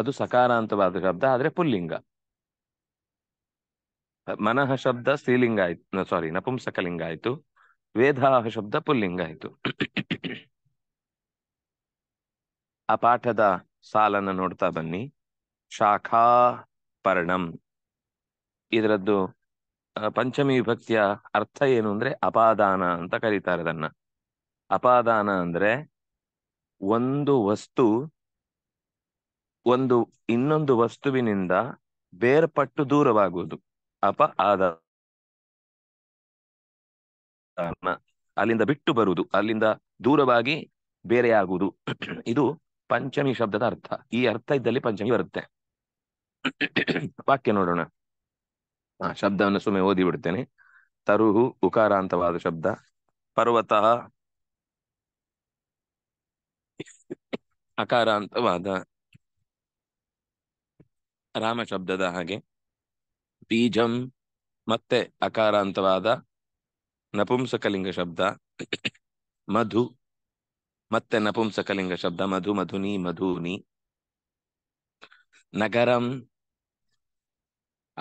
ಅದು ಸಕಾರಾಂತವಾದ ಶಬ್ದ ಆದ್ರೆ ಪುಲ್ಲಿಂಗ ಮನಃ ಶಬ್ದ ಸ್ತ್ರೀಲಿಂಗ ಆಯ್ತು ಸಾರಿ ನಪುಂಸಕಲಿಂಗ ಆಯ್ತು ವೇದಾಹ ಶಬ್ದ ಪುಲ್ಲಿಂಗ ಆಯಿತು ಆ ಪಾಠದ ಸಾಲನ್ನ ನೋಡ್ತಾ ಬನ್ನಿ ಶಾಖಾ ಪರ್ಣಂ ಇದರದ್ದು ಪಂಚಮಿ ವಿಭಕ್ತಿಯ ಅರ್ಥ ಏನು ಅಂದ್ರೆ ಅಪಾದಾನ ಅಂತ ಕರೀತಾರೆ ಅದನ್ನ ಅಪಾದಾನ ಅಂದ್ರೆ ಒಂದು ವಸ್ತು ಒಂದು ಇನ್ನೊಂದು ವಸ್ತುವಿನಿಂದ ಬೇರ್ಪಟ್ಟು ದೂರವಾಗುವುದು ಅಪ ಆದ ಅಲ್ಲಿಂದ ಬಿಟ್ಟು ಬರುವುದು ಅಲ್ಲಿಂದ ದೂರವಾಗಿ ಬೇರೆಯಾಗುವುದು ಇದು ಪಂಚಮಿ ಶಬ್ದದ ಅರ್ಥ ಈ ಅರ್ಥ ಇದ್ದಲ್ಲಿ ಪಂಚಮಿ ಬರುತ್ತೆ ವಾಕ್ಯ ನೋಡೋಣ ಆ ಶಬ್ದವನ್ನು ಸುಮ್ಮನೆ ಓದಿ ಬಿಡ್ತೇನೆ ತರುಹು ಉಕಾರಾಂತವಾದ ಶಬ್ದ ಪರ್ವತ ಅಕಾರಾಂತವಾದ ರಾಮ ಶಬ್ದದ ಹಾಗೆ ಬೀಜಂ ಮತ್ತೆ ಅಕಾರಾಂತವಾದ ನಪುಂಸಕಲಿಂಗ ಶಬ್ದ ಮಧು ಮತ್ತೆ ನಪುಂಸಕಲಿಂಗ ಶಬ್ದ ಮಧು ಮಧುನಿ ಮಧುನಿ ನಗರಂ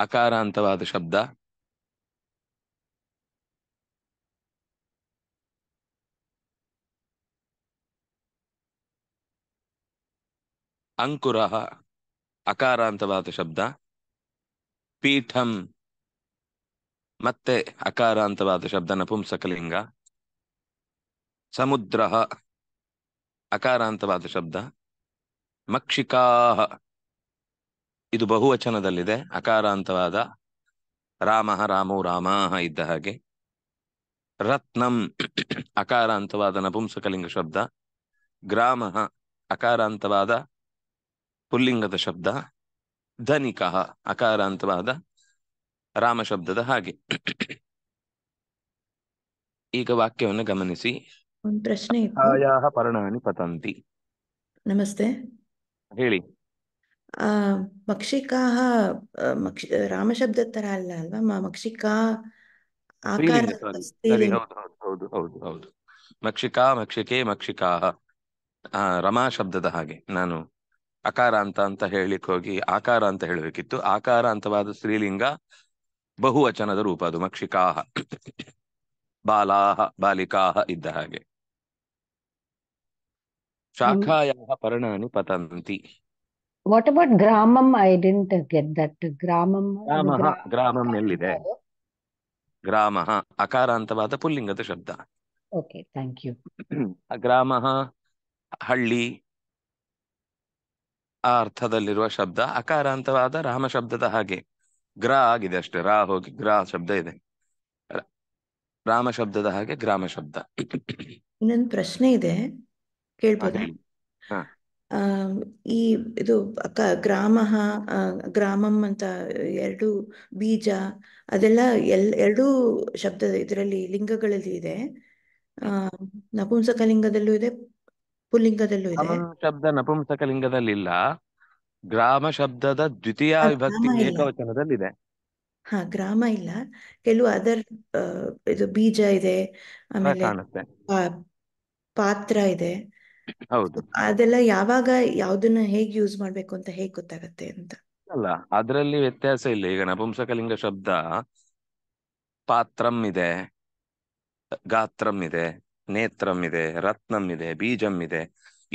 ಅಕಾರಾಂತವಾದ ಶಬ್ದ ಅಂಕುರ ಅಕಾರಾಂತವಾದ ಶಬ್ದ ಪೀಠಂ ಮತ್ತೆ ಅಕಾರ ಅಂತವಾದ ಶಬ್ದ ನಪುಂಸಕಲಿಂಗ ಸಮುದ್ರ ಅಕಾರಾಂತವಾದ ಶಬ್ದ ಮಕ್ಷಿಕಾ ಇದು ಬಹುವಚನದಲ್ಲಿದೆ ಅಕಾರಾಂತವಾದ ರಾಮ ರಾಮೋ ರಾಮ ಇದ್ದ ಹಾಗೆ ರತ್ನಂ ಅಕಾರಾಂತವಾದ ನಪುಂಸಕಲಿಂಗ ಶಬ್ದ ಗ್ರಾಮ ಅಕಾರಾಂತವಾದ ಪುಲ್ಲಿಂಗದ ಶಬ್ದ ಧನಿಕ ಅಕಾರಾಂತವಾದ ರಾಮ ಶಬ್ದದ ಹಾಗೆ ಈಗ ವಾಕ್ಯವನ್ನು ಗಮನಿಸಿ ಒಂದು ಪ್ರಶ್ನೆ ಪರ್ಣಾನಿ ಪತಂತಿ ನಮಸ್ತೆ ಹೇಳಿ ಆ ಮಕ್ಷಿಕಾ ರಾಮ ಶಬ್ದ ತರ ಅಲ್ಲ ಅಲ್ವಾ ಮಕ್ಷಿಕಾ ಆಕಾರ ಹೌದು ಹೌದು ಹೌದು ಮಕ್ಷಿಕಾ ಮಕ್ಷಿಕೆ ಮಕ್ಷಿಕಾ ರಮಾ ಶಬ್ದದ ಹಾಗೆ ನಾನು ಅಕಾರ ಅಂತ ಅಂತ ಹೇಳಿಕ್ ಹೋಗಿ ಆಕಾರ ಅಂತ ಹೇಳಬೇಕಿತ್ತು ಆಕಾರ ಅಂತವಾದ ಸ್ತ್ರೀಲಿಂಗ ಬಹುವಚನದ ರೂಪ ಅದು ಮಕ್ಷಿಕಾಹ ಬಾಲಾಹ ಬಾಲಿಕಾಹ ಇದ್ದ ಹಾಗೆ ಶಾಖಾಯಾಹ ಪರ್ಣಾನಿ ಪತಂತಿ ವಾಟ್ ಅಬೌಟ್ ಗ್ರಾಮಂ ಐ ಡಿಂಟ್ ಗೆಟ್ ದಟ್ ಗ್ರಾಮಂ ಗ್ರಾಮಂ ಎಲ್ಲಿದೆ ಗ್ರಾಮ ಅಕಾರಾಂತವಾದ ಪುಲ್ಲಿಂಗದ ಶಬ್ದ ಓಕೆ ಥ್ಯಾಂಕ್ ಯು ಗ್ರಾಮ ಹಳ್ಳಿ ಆ ಅರ್ಥದಲ್ಲಿರುವ ಶಬ್ದ ಅಕಾರಾಂತವಾದ ರಾಮ ಶಬ್ದದ ಹಾಗೆ ಗ್ರ ಆಗಿದೆ ಅಷ್ಟೇ ರಾ ಹೋಗಿ ಗ್ರ ಶಬ್ದ ಇದೆ ರಾಮ ಶಬ್ದದ ಹಾಗೆ ಗ್ರಾಮ ಶಬ್ದ ಇನ್ನೊಂದು ಪ್ರಶ್ನೆ ಇದೆ ಕೇಳ್ಬೋದು ಈ ಇದು ಗ್ರಾಮ ಗ್ರಾಮಂ ಅಂತ ಎರಡು ಬೀಜ ಅದೆಲ್ಲ ಎಲ್ ಎರಡೂ ಶಬ್ದ ಇದರಲ್ಲಿ ಲಿಂಗಗಳಲ್ಲಿ ಇದೆ ಆ ನಪುಂಸಕ ಲಿಂಗದಲ್ಲೂ ಇದೆ ಪುಲ್ಲಿಂಗದಲ್ಲೂ ಇದೆ ಶಬ್ದ ನಪುಂಸಕ ಲಿಂಗದಲ್ಲಿ ಇಲ್ಲ ಗ್ರಾಮ ಶಬ್ದದ ದ್ವಿತೀಯ ವಿಭಕ್ತಿ ಏಕವಚನದಲ್ಲಿದೆ ಹಾ ಗ್ರಾಮ ಇಲ್ಲ ಕೆಲವು ಅದರ್ ಇದು ಬೀಜ ಇದೆ ಆಮೇಲೆ ಕಾಣುತ್ತೆ ಪಾತ್ರ ಇದೆ ಹೌದು ಅದೆಲ್ಲ ಯಾವಾಗ ಯಾವ್ದನ್ನ ಹೇಗೆ ಯೂಸ್ ಮಾಡ್ಬೇಕು ಅಂತ ಹೇಗ್ ಗೊತ್ತಾಗತ್ತೆ ಅಂತ ಅಲ್ಲ ಅದರಲ್ಲಿ ವ್ಯತ್ಯಾಸ ಇಲ್ಲ ಈಗ ನಪುಂಸಕಲಿಂಗ ಶಬ್ದ ಪಾತ್ರಂ ಇದೆ ಗಾತ್ರಂ ಇದೆ ನೇತ್ರಂ ಇದೆ ರತ್ನಂ ಇದೆ ಬೀಜಂ ಇದೆ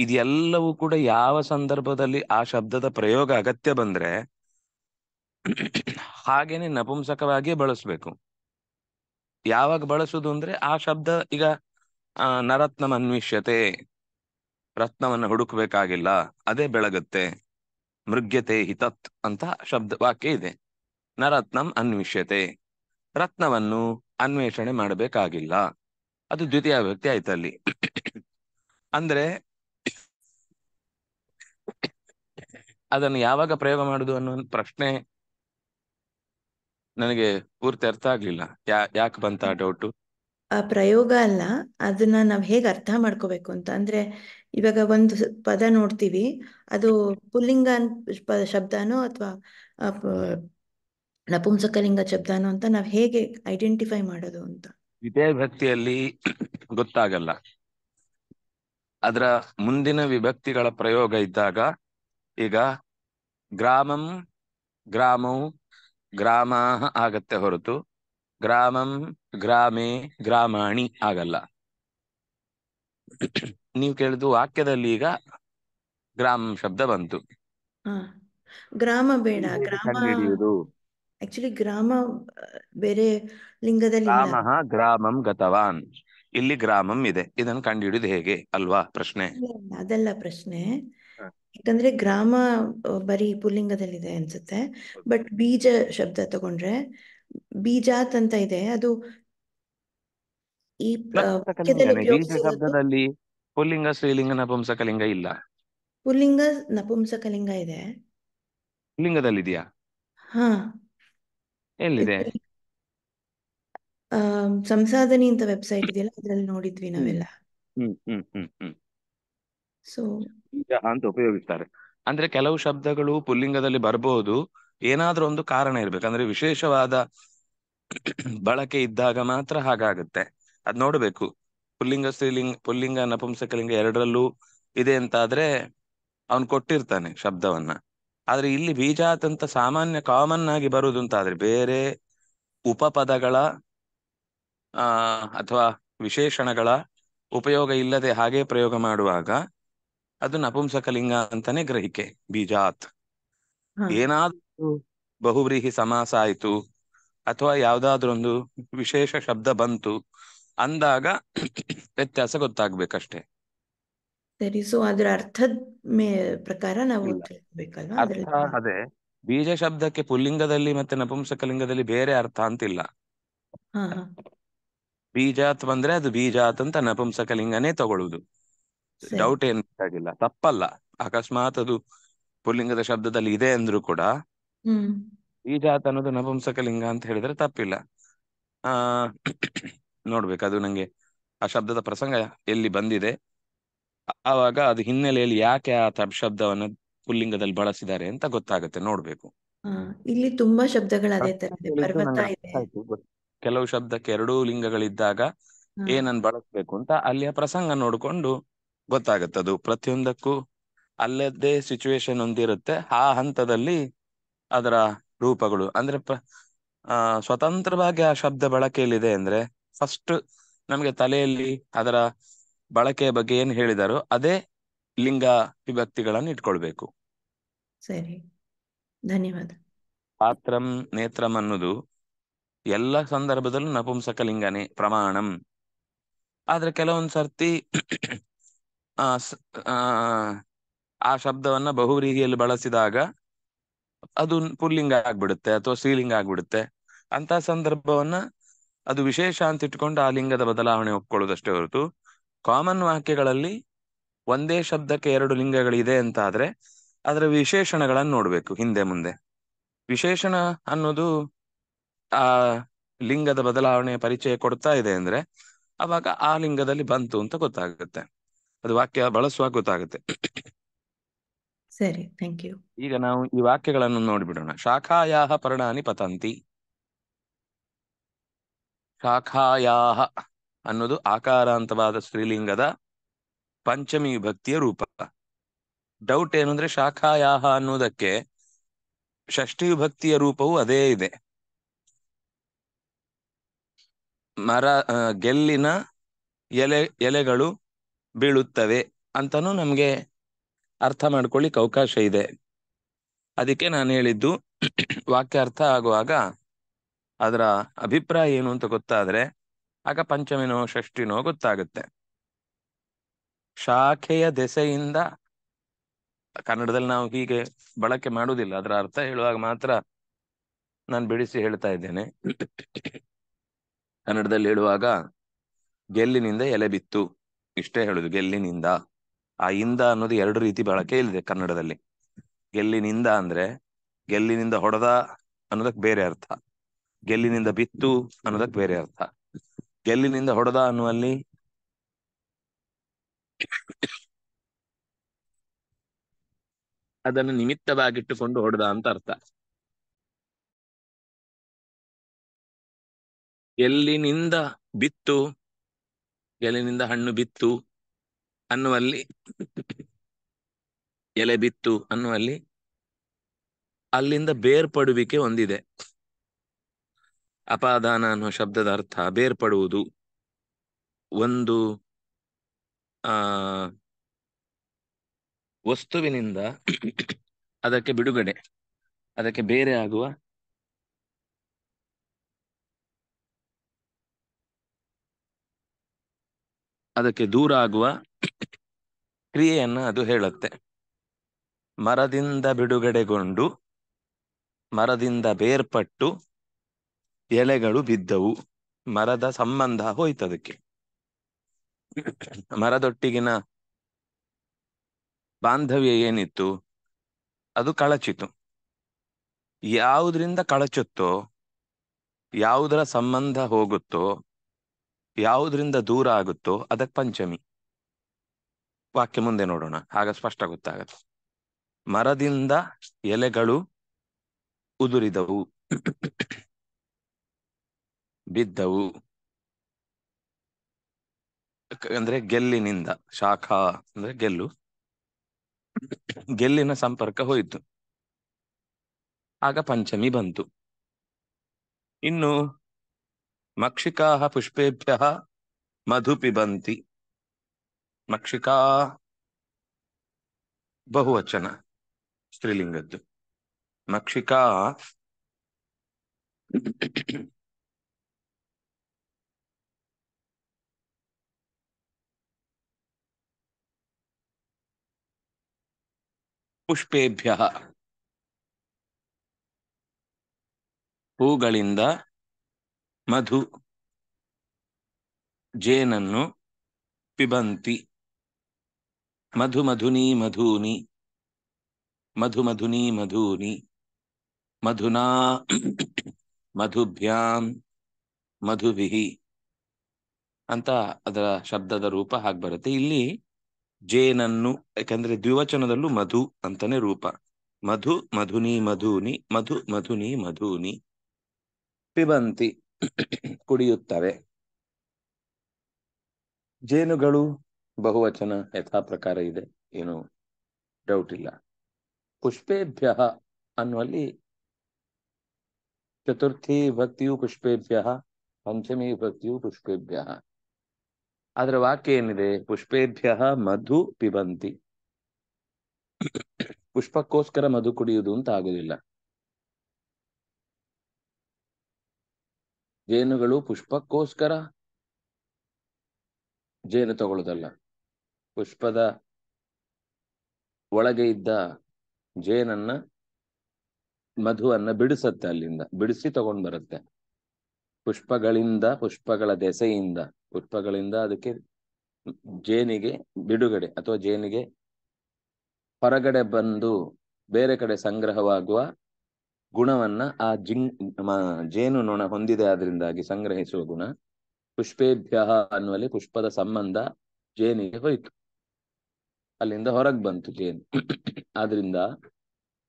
ಇದೆಲ್ಲವೂ ಕೂಡ ಯಾವ ಸಂದರ್ಭದಲ್ಲಿ ಆ ಶಬ್ದದ ಪ್ರಯೋಗ ಅಗತ್ಯ ಬಂದ್ರೆ ಹಾಗೇನೆ ನಪುಂಸಕವಾಗಿಯೇ ಬಳಸ್ಬೇಕು ಯಾವಾಗ ಬಳಸುದು ಅಂದ್ರೆ ಆ ಶಬ್ದ ಈಗ ನರತ್ನಂ ಅನ್ವಿಷ್ಯತೆ ರತ್ನವನ್ನು ಹುಡುಕ್ಬೇಕಾಗಿಲ್ಲ ಅದೇ ಬೆಳಗುತ್ತೆ ಮೃಗ್ಯತೆ ಹಿತತ್ ಅಂತ ಶಬ್ದ ವಾಕ್ಯ ಇದೆ ನರತ್ನಂ ಅನ್ವಿಷ್ಯತೆ ರತ್ನವನ್ನು ಅನ್ವೇಷಣೆ ಮಾಡಬೇಕಾಗಿಲ್ಲ ಅದು ದ್ವಿತೀಯ ವ್ಯಕ್ತಿ ಆಯ್ತಲ್ಲಿ ಅಂದ್ರೆ ಅದನ್ನು ಯಾವಾಗ ಪ್ರಯೋಗ ಮಾಡುದು ಅನ್ನೋ ಪ್ರಶ್ನೆ ನನಗೆ ಪೂರ್ತಿ ಅರ್ಥ ಆಗ್ಲಿಲ್ಲ ಯಾಕೆ ಬಂತ ಡೌಟು ಆ ಪ್ರಯೋಗ ಅಲ್ಲ ಅದನ್ನ ನಾವ್ ಹೇಗೆ ಅರ್ಥ ಮಾಡ್ಕೋಬೇಕು ಅಂತ ಅಂದ್ರೆ ಇವಾಗ ಒಂದು ಪದ ನೋಡ್ತೀವಿ ಅದು ಪುಲ್ಲಿಂಗ ಶಬ್ದನೋ ಅಥವಾ ನಪುಂಸಕಲಿಂಗ ಶಬ್ದನೋ ಅಂತ ನಾವ್ ಹೇಗೆ ಐಡೆಂಟಿಫೈ ಮಾಡೋದು ಅಂತ ದ್ವಿತೀಯ ಭಕ್ತಿಯಲ್ಲಿ ಗೊತ್ತಾಗಲ್ಲ ಅದರ ಮುಂದಿನ ವಿಭಕ್ತಿಗಳ ಪ್ರಯೋಗ ಇದ್ದಾಗ ಈಗ ಗ್ರಾಮಂ ಗ್ರಾಮವು ಗ್ರಾಮ ಆಗತ್ತೆ ಹೊರತು ಗ್ರಾಮಂ ಗ್ರಾಮೆ ಗ್ರಾಮಾಣಿ ಆಗಲ್ಲ ನೀವು ಕೇಳಿದ್ದು ವಾಕ್ಯದಲ್ಲಿ ಈಗ ಗ್ರಾಮ ಶಬ್ದ ಬಂತು ಗ್ರಾಮ ಬೇಡ ಗ್ರಾಮ ಆಕ್ಚುಲಿ ಗ್ರಾಮ ಬೇರೆ ಲಿಂಗದಲ್ಲಿ ಗ್ರಾಮಂ ಗತವಾನ್ ಇಲ್ಲಿ ಗ್ರಾಮಂ ಇದೆ ಇದನ್ನು ಕಂಡುಹಿಡಿಯುದು ಹೇಗೆ ಅಲ್ವಾ ಪ್ರಶ್ನೆ ಅದೆಲ್ಲ ಪ್ರಶ್ನೆ ಯಾಕಂದ್ರೆ ಗ್ರಾಮ ಬರೀ ಪುಲ್ಲಿಂಗದಲ್ಲಿದೆ ಅನ್ಸುತ್ತೆ ಬಟ್ ಬೀಜ ಶಬ್ದ ತಗೊಂಡ್ರೆ ಬೀಜಾತ್ ಅಂತ ಇದೆ ಅದು ಈ ಬೀಜ ಪುಲ್ಲಿಂಗ ಸ್ತ್ರೀಲಿಂಗ ನಪುಂಸಕಲಿಂಗ ಇಲ್ಲ ಪುಲ್ಲಿಂಗ ನಪುಂಸಕಲಿಂಗ ಇದೆ ಪುಲ್ಲಿಂಗದಲ್ಲಿದೆಯಾ ಇದೆಯಾ ಹಾ ಎಲ್ಲಿದೆ ಸಂಸಾದನಿ ಅಂತ ವೆಬ್ಸೈಟ್ ಇದೆಯಲ್ಲ ಅದ್ರಲ್ಲಿ ನೋಡಿದ್ವಿ ನಾವೆಲ್ಲ ಹ್ಮ್ ಹ್ಮ್ ಹ್ಮ್ ಹ್ಮ್ ಸೊ ಅಂತ ಉಪಯೋಗಿಸ್ತಾರೆ ಅಂದ್ರೆ ಕೆಲವು ಶಬ್ದಗಳು ಪುಲ್ಲಿಂಗದಲ್ಲಿ ಬರಬಹುದು ಏನಾದ್ರೂ ಒಂದು ಕಾರಣ ಇರ್ಬೇಕು ಅಂದ್ರೆ ವಿಶೇಷವಾದ ಬಳಕೆ ಇದ್ದಾಗ ಮಾತ್ರ ಹಾಗಾಗುತ್ತೆ ಅದ್ ನೋಡ್ಬೇಕು ಪುಲ್ಲಿಂಗ ಸ್ತ್ರೀಲಿಂಗ ಪುಲ್ಲಿಂಗ ನಪುಂಸಕಲಿಂಗ ಎರಡರಲ್ಲೂ ಇದೆ ಅಂತ ಆದ್ರೆ ಅವನು ಕೊಟ್ಟಿರ್ತಾನೆ ಶಬ್ದವನ್ನ ಆದ್ರೆ ಇಲ್ಲಿ ಬೀಜಾತಂತ ಸಾಮಾನ್ಯ ಕಾಮನ್ ಆಗಿ ಬರುವುದು ಅಂತ ಆದ್ರೆ ಬೇರೆ ಉಪಪದಗಳ ಆ ಅಥವಾ ವಿಶೇಷಣಗಳ ಉಪಯೋಗ ಇಲ್ಲದೆ ಹಾಗೆ ಪ್ರಯೋಗ ಮಾಡುವಾಗ ಅದು ನಪುಂಸಕಲಿಂಗ ಅಂತಾನೆ ಗ್ರಹಿಕೆ ಬೀಜಾತ್ ಏನಾದ್ರೂ ಬಹುವ್ರೀಹಿ ಸಮಾಸ ಆಯ್ತು ಅಥವಾ ಯಾವ್ದಾದ್ರೊಂದು ವಿಶೇಷ ಶಬ್ದ ಬಂತು ಅಂದಾಗ ವ್ಯತ್ಯಾಸ ಗೊತ್ತಾಗ್ಬೇಕಷ್ಟೇ ಸರಿ ಸೊ ಅದ್ರ ಅರ್ಥದ ಪ್ರಕಾರ ನಾವು ಅದೇ ಬೀಜ ಶಬ್ದಕ್ಕೆ ಪುಲ್ಲಿಂಗದಲ್ಲಿ ಮತ್ತೆ ನಪುಂಸಕಲಿಂಗದಲ್ಲಿ ಬೇರೆ ಅರ್ಥ ಅಂತಿಲ್ಲ ಬೀಜಾತ್ ಬಂದ್ರೆ ಅದು ಬೀಜಾತ್ ಅಂತ ನಪುಂಸಕಲಿಂಗನೇ ತಗೊಳ್ಳುದು ಡೌಟ್ ಏನ್ ಆಗಿಲ್ಲ ತಪ್ಪಲ್ಲ ಅಕಸ್ಮಾತ್ ಅದು ಪುಲ್ಲಿಂಗದ ಶಬ್ದದಲ್ಲಿ ಇದೆ ಅಂದ್ರು ಕೂಡ ಈ ಜಾತ ಅನ್ನೋದು ನಪುಂಸಕ ಲಿಂಗ ಅಂತ ಹೇಳಿದ್ರೆ ತಪ್ಪಿಲ್ಲ ಆ ನೋಡ್ಬೇಕು ಅದು ನಂಗೆ ಆ ಶಬ್ದದ ಪ್ರಸಂಗ ಎಲ್ಲಿ ಬಂದಿದೆ ಆವಾಗ ಅದು ಹಿನ್ನೆಲೆಯಲ್ಲಿ ಯಾಕೆ ಆ ಶಬ್ದವನ್ನ ಪುಲ್ಲಿಂಗದಲ್ಲಿ ಬಳಸಿದ್ದಾರೆ ಅಂತ ಗೊತ್ತಾಗುತ್ತೆ ನೋಡ್ಬೇಕು ಇಲ್ಲಿ ತುಂಬಾ ಶಬ್ದಗಳು ಅದೇ ತರ ಕೆಲವು ಶಬ್ದಕ್ಕೆ ಎರಡೂ ಲಿಂಗಗಳಿದ್ದಾಗ ಏನನ್ ಬಳಸ್ಬೇಕು ಅಂತ ಅಲ್ಲಿಯ ಪ್ರಸಂಗ ನೋಡ್ಕೊಂಡು ಗೊತ್ತಾಗುತ್ತೆ ಅದು ಪ್ರತಿಯೊಂದಕ್ಕೂ ಅಲ್ಲದೇ ಸಿಚುವೇಶನ್ ಒಂದಿರುತ್ತೆ ಆ ಹಂತದಲ್ಲಿ ಅದರ ರೂಪಗಳು ಅಂದ್ರೆ ಆ ಸ್ವತಂತ್ರವಾಗಿ ಆ ಶಬ್ದ ಬಳಕೆಯಲ್ಲಿದೆ ಅಂದ್ರೆ ಫಸ್ಟ್ ನಮಗೆ ತಲೆಯಲ್ಲಿ ಅದರ ಬಳಕೆಯ ಬಗ್ಗೆ ಏನ್ ಹೇಳಿದಾರೋ ಅದೇ ಲಿಂಗ ವಿಭಕ್ತಿಗಳನ್ನು ಇಟ್ಕೊಳ್ಬೇಕು ಸರಿ ಧನ್ಯವಾದ ಪಾತ್ರಂ ನೇತ್ರಂ ಅನ್ನೋದು ಎಲ್ಲ ಸಂದರ್ಭದಲ್ಲೂ ನಪುಂಸಕ ಲಿಂಗನೇ ಪ್ರಮಾಣಂ ಆದ್ರೆ ಕೆಲವೊಂದ್ಸರ್ತಿ ಸರ್ತಿ ಆ ಶಬ್ದವನ್ನ ಬಹುವ್ರೀಹಿಯಲ್ಲಿ ಬಳಸಿದಾಗ ಅದು ಪುಲ್ಲಿಂಗ ಆಗ್ಬಿಡುತ್ತೆ ಅಥವಾ ಸ್ತ್ರೀಲಿಂಗ ಆಗ್ಬಿಡುತ್ತೆ ಅಂತ ಸಂದರ್ಭವನ್ನ ಅದು ವಿಶೇಷ ಅಂತ ಇಟ್ಕೊಂಡು ಆ ಲಿಂಗದ ಬದಲಾವಣೆ ಒಪ್ಕೊಳ್ಳೋದಷ್ಟೇ ಹೊರತು ಕಾಮನ್ ವಾಕ್ಯಗಳಲ್ಲಿ ಒಂದೇ ಶಬ್ದಕ್ಕೆ ಎರಡು ಲಿಂಗಗಳಿದೆ ಅಂತ ಆದ್ರೆ ಅದರ ವಿಶೇಷಣಗಳನ್ನು ನೋಡ್ಬೇಕು ಹಿಂದೆ ಮುಂದೆ ವಿಶೇಷಣ ಅನ್ನೋದು ಆ ಲಿಂಗದ ಬದಲಾವಣೆಯ ಪರಿಚಯ ಕೊಡ್ತಾ ಇದೆ ಅಂದ್ರೆ ಅವಾಗ ಆ ಲಿಂಗದಲ್ಲಿ ಬಂತು ಅಂತ ಗೊತ್ತಾಗುತ್ತೆ. ಅದು ವಾಕ್ಯ ಬಳಸುವಾಗ ಗೊತ್ತಾಗುತ್ತೆ ಸರಿ ಥ್ಯಾಂಕ್ ಯು ಈಗ ನಾವು ಈ ವಾಕ್ಯಗಳನ್ನು ನೋಡಿಬಿಡೋಣ ಶಾಖಾಯಾಹ ಪರ್ಣಾನಿ ಪತಂತಿ ಶಾಖಾಯಾಹ ಅನ್ನೋದು ಆಕಾರಾಂತವಾದ ಸ್ತ್ರೀಲಿಂಗದ ಪಂಚಮಿ ವಿಭಕ್ತಿಯ ರೂಪ ಡೌಟ್ ಏನು ಅಂದ್ರೆ ಶಾಖಾಯಾಹ ಅನ್ನೋದಕ್ಕೆ ಷಷ್ಠಿ ವಿಭಕ್ತಿಯ ರೂಪವು ಅದೇ ಇದೆ ಮರ ಗೆಲ್ಲಿನ ಎಲೆ ಎಲೆಗಳು ಬೀಳುತ್ತವೆ ಅಂತನೂ ನಮಗೆ ಅರ್ಥ ಮಾಡ್ಕೊಳ್ಳಿಕ್ ಅವಕಾಶ ಇದೆ ಅದಕ್ಕೆ ನಾನು ಹೇಳಿದ್ದು ವಾಕ್ಯ ಅರ್ಥ ಆಗುವಾಗ ಅದರ ಅಭಿಪ್ರಾಯ ಏನು ಅಂತ ಗೊತ್ತಾದ್ರೆ ಆಗ ಪಂಚಮಿನೋ ಷಷ್ಠಿನೋ ಗೊತ್ತಾಗುತ್ತೆ ಶಾಖೆಯ ದೆಸೆಯಿಂದ ಕನ್ನಡದಲ್ಲಿ ನಾವು ಹೀಗೆ ಬಳಕೆ ಮಾಡುವುದಿಲ್ಲ ಅದರ ಅರ್ಥ ಹೇಳುವಾಗ ಮಾತ್ರ ನಾನು ಬಿಡಿಸಿ ಹೇಳ್ತಾ ಇದ್ದೇನೆ ಕನ್ನಡದಲ್ಲಿ ಹೇಳುವಾಗ ಗೆಲ್ಲಿನಿಂದ ಎಲೆ ಬಿತ್ತು ಇಷ್ಟೇ ಹೇಳುದು ಗೆಲ್ಲಿನಿಂದ ಆ ಇಂದ ಅನ್ನೋದು ಎರಡು ರೀತಿ ಬಳಕೆ ಇಲ್ಲಿದೆ ಕನ್ನಡದಲ್ಲಿ ಗೆಲ್ಲಿನಿಂದ ಅಂದ್ರೆ ಗೆಲ್ಲಿನಿಂದ ಹೊಡೆದ ಅನ್ನೋದಕ್ ಬೇರೆ ಅರ್ಥ ಗೆಲ್ಲಿನಿಂದ ಬಿತ್ತು ಅನ್ನೋದಕ್ ಬೇರೆ ಅರ್ಥ ಗೆಲ್ಲಿನಿಂದ ಹೊಡೆದ ಅನ್ನುವಲ್ಲಿ ಅದನ್ನು ನಿಮಿತ್ತವಾಗಿಟ್ಟುಕೊಂಡು ಹೊಡೆದ ಅಂತ ಅರ್ಥ ಎಲ್ಲಿನಿಂದ ಬಿತ್ತು ಎಲೆಯಿಂದ ಹಣ್ಣು ಬಿತ್ತು ಅನ್ನುವಲ್ಲಿ ಎಲೆ ಬಿತ್ತು ಅನ್ನುವಲ್ಲಿ ಅಲ್ಲಿಂದ ಬೇರ್ಪಡುವಿಕೆ ಹೊಂದಿದೆ ಅಪಾದಾನ ಅನ್ನುವ ಶಬ್ದದ ಅರ್ಥ ಬೇರ್ಪಡುವುದು ಒಂದು ಆ ವಸ್ತುವಿನಿಂದ ಅದಕ್ಕೆ ಬಿಡುಗಡೆ ಅದಕ್ಕೆ ಬೇರೆ ಆಗುವ ಅದಕ್ಕೆ ದೂರ ಆಗುವ ಕ್ರಿಯೆಯನ್ನ ಅದು ಹೇಳುತ್ತೆ ಮರದಿಂದ ಬಿಡುಗಡೆಗೊಂಡು ಮರದಿಂದ ಬೇರ್ಪಟ್ಟು ಎಲೆಗಳು ಬಿದ್ದವು ಮರದ ಸಂಬಂಧ ಹೋಯ್ತದಕ್ಕೆ ಮರದೊಟ್ಟಿಗಿನ ಬಾಂಧವ್ಯ ಏನಿತ್ತು ಅದು ಕಳಚಿತು ಯಾವುದರಿಂದ ಕಳಚುತ್ತೋ ಯಾವುದರ ಸಂಬಂಧ ಹೋಗುತ್ತೋ ಯಾವುದರಿಂದ ದೂರ ಆಗುತ್ತೋ ಅದಕ್ಕೆ ಪಂಚಮಿ ವಾಕ್ಯ ಮುಂದೆ ನೋಡೋಣ ಆಗ ಸ್ಪಷ್ಟ ಗೊತ್ತಾಗತ್ತೆ ಮರದಿಂದ ಎಲೆಗಳು ಉದುರಿದವು ಬಿದ್ದವು ಅಂದ್ರೆ ಗೆಲ್ಲಿನಿಂದ ಶಾಖ ಅಂದ್ರೆ ಗೆಲ್ಲು ಗೆಲ್ಲಿನ ಸಂಪರ್ಕ ಹೋಯಿತು ಆಗ ಪಂಚಮಿ ಬಂತು ಇನ್ನು ಮಕ್ಷಿಕಾ ಪುಷ್ಪೇಭ್ಯ ಮಧು ಪಿಬಂತಿ ಮಕ್ಷಿಕಾ ಬಹುವಚನ ಸ್ತ್ರೀಲಿಂಗದ್ದು ಮಕ್ಷಿಕಾ ಪುಷ್ಪೇಭ್ಯ ಹೂಗಳಿಂದ ಮಧು ಜೇನನ್ನು ಪಿಬಂತಿ ಮಧು ಮಧುನಿ ಮಧೂನಿ ಮಧು ಮಧುನಿ ಮಧೂನಿ ಮಧುನಾ ಮಧುಭ್ಯಾಂ ಮಧುವಿಹಿ ಅಂತ ಅದರ ಶಬ್ದದ ರೂಪ ಹಾಗೆ ಬರುತ್ತೆ ಇಲ್ಲಿ ಜೇನನ್ನು ಯಾಕಂದ್ರೆ ದ್ವಿವಚನದಲ್ಲೂ ಮಧು ಅಂತಾನೆ ರೂಪ ಮಧು ಮಧುನಿ ಮಧೂನಿ ಮಧು ಮಧುನಿ ಮಧೂನಿ ಪಿಬಂತಿ ಕುಡಿಯುತ್ತವೆ ಜೇನುಗಳು ಬಹುವಚನ ಯಥಾ ಪ್ರಕಾರ ಇದೆ ಏನು ಡೌಟ್ ಇಲ್ಲ ಪುಷ್ಪೇಭ್ಯ ಅನ್ನುವಲ್ಲಿ ಚತುರ್ಥಿ ಭಕ್ತಿಯು ಪುಷ್ಪೇಭ್ಯ ಪಂಚಮಿ ಭಕ್ತಿಯು ಪುಷ್ಪೇಭ್ಯ ಅದರ ವಾಕ್ಯ ಏನಿದೆ ಪುಷ್ಪೇಭ್ಯ ಮಧು ಪಿಬಂತಿ ಪುಷ್ಪಕ್ಕೋಸ್ಕರ ಮಧು ಕುಡಿಯುವುದು ಅಂತ ಆಗುದಿಲ್ಲ ಜೇನುಗಳು ಪುಷ್ಪಕ್ಕೋಸ್ಕರ ಜೇನು ತಗೊಳ್ಳೋದಲ್ಲ ಪುಷ್ಪದ ಒಳಗೆ ಇದ್ದ ಜೇನನ್ನ ಮಧುವನ್ನ ಬಿಡಿಸತ್ತೆ ಅಲ್ಲಿಂದ ಬಿಡಿಸಿ ತಗೊಂಡ್ ಬರುತ್ತೆ ಪುಷ್ಪಗಳಿಂದ ಪುಷ್ಪಗಳ ದೆಸೆಯಿಂದ ಪುಷ್ಪಗಳಿಂದ ಅದಕ್ಕೆ ಜೇನಿಗೆ ಬಿಡುಗಡೆ ಅಥವಾ ಜೇನಿಗೆ ಹೊರಗಡೆ ಬಂದು ಬೇರೆ ಕಡೆ ಸಂಗ್ರಹವಾಗುವ ಗುಣವನ್ನ ಆ ಜಿಂಗ್ ಜೇನು ನೊಣ ಹೊಂದಿದೆ ಆದ್ರಿಂದಾಗಿ ಸಂಗ್ರಹಿಸುವ ಗುಣ ಪುಷ್ಪೇಭ್ಯ ಅನ್ನುವಲ್ಲಿ ಪುಷ್ಪದ ಸಂಬಂಧ ಜೇನಿಗೆ ಹೋಯಿತು ಅಲ್ಲಿಂದ ಹೊರಗೆ ಬಂತು ಜೇನು ಆದ್ರಿಂದ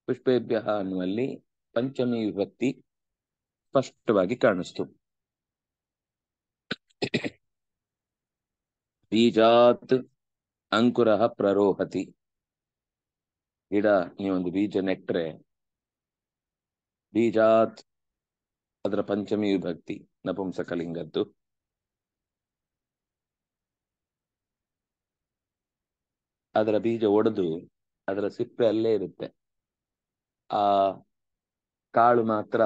ಪುಷ್ಪೇಭ್ಯ ಅನ್ನುವಲ್ಲಿ ಪಂಚಮಿ ವಿಭಕ್ತಿ ಸ್ಪಷ್ಟವಾಗಿ ಕಾಣಿಸ್ತು ಬೀಜಾತ್ ಅಂಕುರ ಪ್ರರೋಹತಿ ಗಿಡ ನೀವೊಂದು ಬೀಜ ನೆಟ್ಟರೆ ಬೀಜಾತ್ ಅದರ ಪಂಚಮಿ ವಿಭಕ್ತಿ ನಪುಂಸಕಲಿಂಗದ್ದು ಅದರ ಬೀಜ ಒಡೆದು ಅದರ ಸಿಪ್ಪೆ ಅಲ್ಲೇ ಇರುತ್ತೆ ಆ ಕಾಳು ಮಾತ್ರ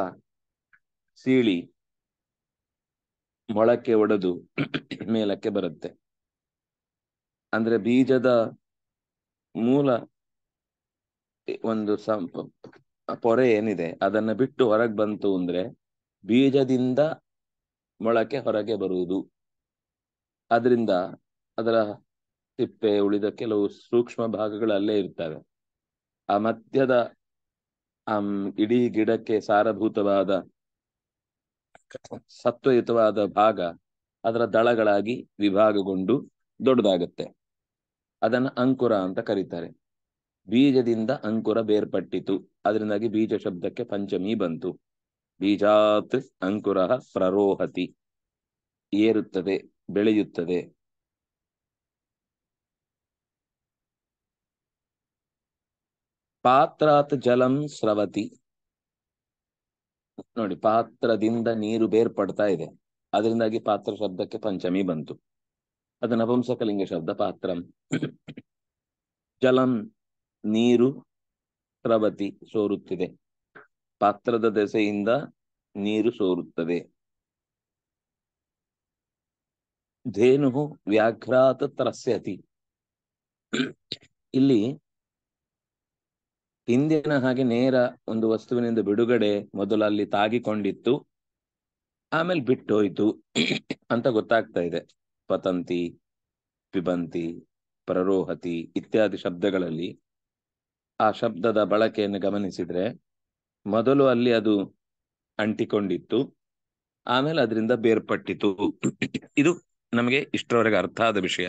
ಸೀಳಿ ಮೊಳಕೆ ಒಡೆದು ಮೇಲಕ್ಕೆ ಬರುತ್ತೆ ಅಂದ್ರೆ ಬೀಜದ ಮೂಲ ಒಂದು ಪೊರೆ ಏನಿದೆ ಅದನ್ನ ಬಿಟ್ಟು ಹೊರಗೆ ಬಂತು ಅಂದ್ರೆ ಬೀಜದಿಂದ ಮೊಳಕೆ ಹೊರಗೆ ಬರುವುದು ಅದರಿಂದ ಅದರ ತಿಪ್ಪೆ ಉಳಿದ ಕೆಲವು ಸೂಕ್ಷ್ಮ ಭಾಗಗಳು ಅಲ್ಲೇ ಇರ್ತವೆ ಆ ಮಧ್ಯದ ಇಡೀ ಗಿಡಕ್ಕೆ ಸಾರಭೂತವಾದ ಸತ್ವಯುತವಾದ ಭಾಗ ಅದರ ದಳಗಳಾಗಿ ವಿಭಾಗಗೊಂಡು ದೊಡ್ಡದಾಗತ್ತೆ ಅದನ್ನ ಅಂಕುರ ಅಂತ ಕರೀತಾರೆ ಬೀಜದಿಂದ ಅಂಕುರ ಬೇರ್ಪಟ್ಟಿತು ಅದರಿಂದಾಗಿ ಬೀಜ ಶಬ್ದಕ್ಕೆ ಪಂಚಮಿ ಬಂತು ಬೀಜಾತ್ ಅಂಕುರ ಪ್ರರೋಹತಿ ಏರುತ್ತದೆ ಬೆಳೆಯುತ್ತದೆ ಪಾತ್ರಾತ್ ಜಲಂ ಸ್ರವತಿ ನೋಡಿ ಪಾತ್ರದಿಂದ ನೀರು ಬೇರ್ಪಡ್ತಾ ಇದೆ ಅದರಿಂದಾಗಿ ಪಾತ್ರ ಶಬ್ದಕ್ಕೆ ಪಂಚಮಿ ಬಂತು ಅದು ನಪುಂಸಕಲಿಂಗ ಶಬ್ದ ಪಾತ್ರಂ ಜಲಂ ನೀರು ಸ್ರವತಿ ಸೋರುತ್ತಿದೆ ಪಾತ್ರದ ದೆಸೆಯಿಂದ ನೀರು ಸೋರುತ್ತದೆ ಧೇನು ವ್ಯಾಘ್ರಾತ ತ್ರಸ್ಯತಿ ಇಲ್ಲಿ ಹಿಂದಿನ ಹಾಗೆ ನೇರ ಒಂದು ವಸ್ತುವಿನಿಂದ ಬಿಡುಗಡೆ ಮೊದಲು ಅಲ್ಲಿ ತಾಗಿಕೊಂಡಿತ್ತು ಆಮೇಲೆ ಬಿಟ್ಟೋಯ್ತು ಅಂತ ಗೊತ್ತಾಗ್ತಾ ಇದೆ ಪತಂತಿ ಪಿಬಂತಿ ಪ್ರರೋಹತಿ ಇತ್ಯಾದಿ ಶಬ್ದಗಳಲ್ಲಿ ಆ ಶಬ್ದದ ಬಳಕೆಯನ್ನು ಗಮನಿಸಿದ್ರೆ ಮೊದಲು ಅಲ್ಲಿ ಅದು ಅಂಟಿಕೊಂಡಿತ್ತು ಆಮೇಲೆ ಅದರಿಂದ ಬೇರ್ಪಟ್ಟಿತು ಇದು ನಮಗೆ ಇಷ್ಟರವರೆಗೆ ಅರ್ಥ ಆದ ವಿಷಯ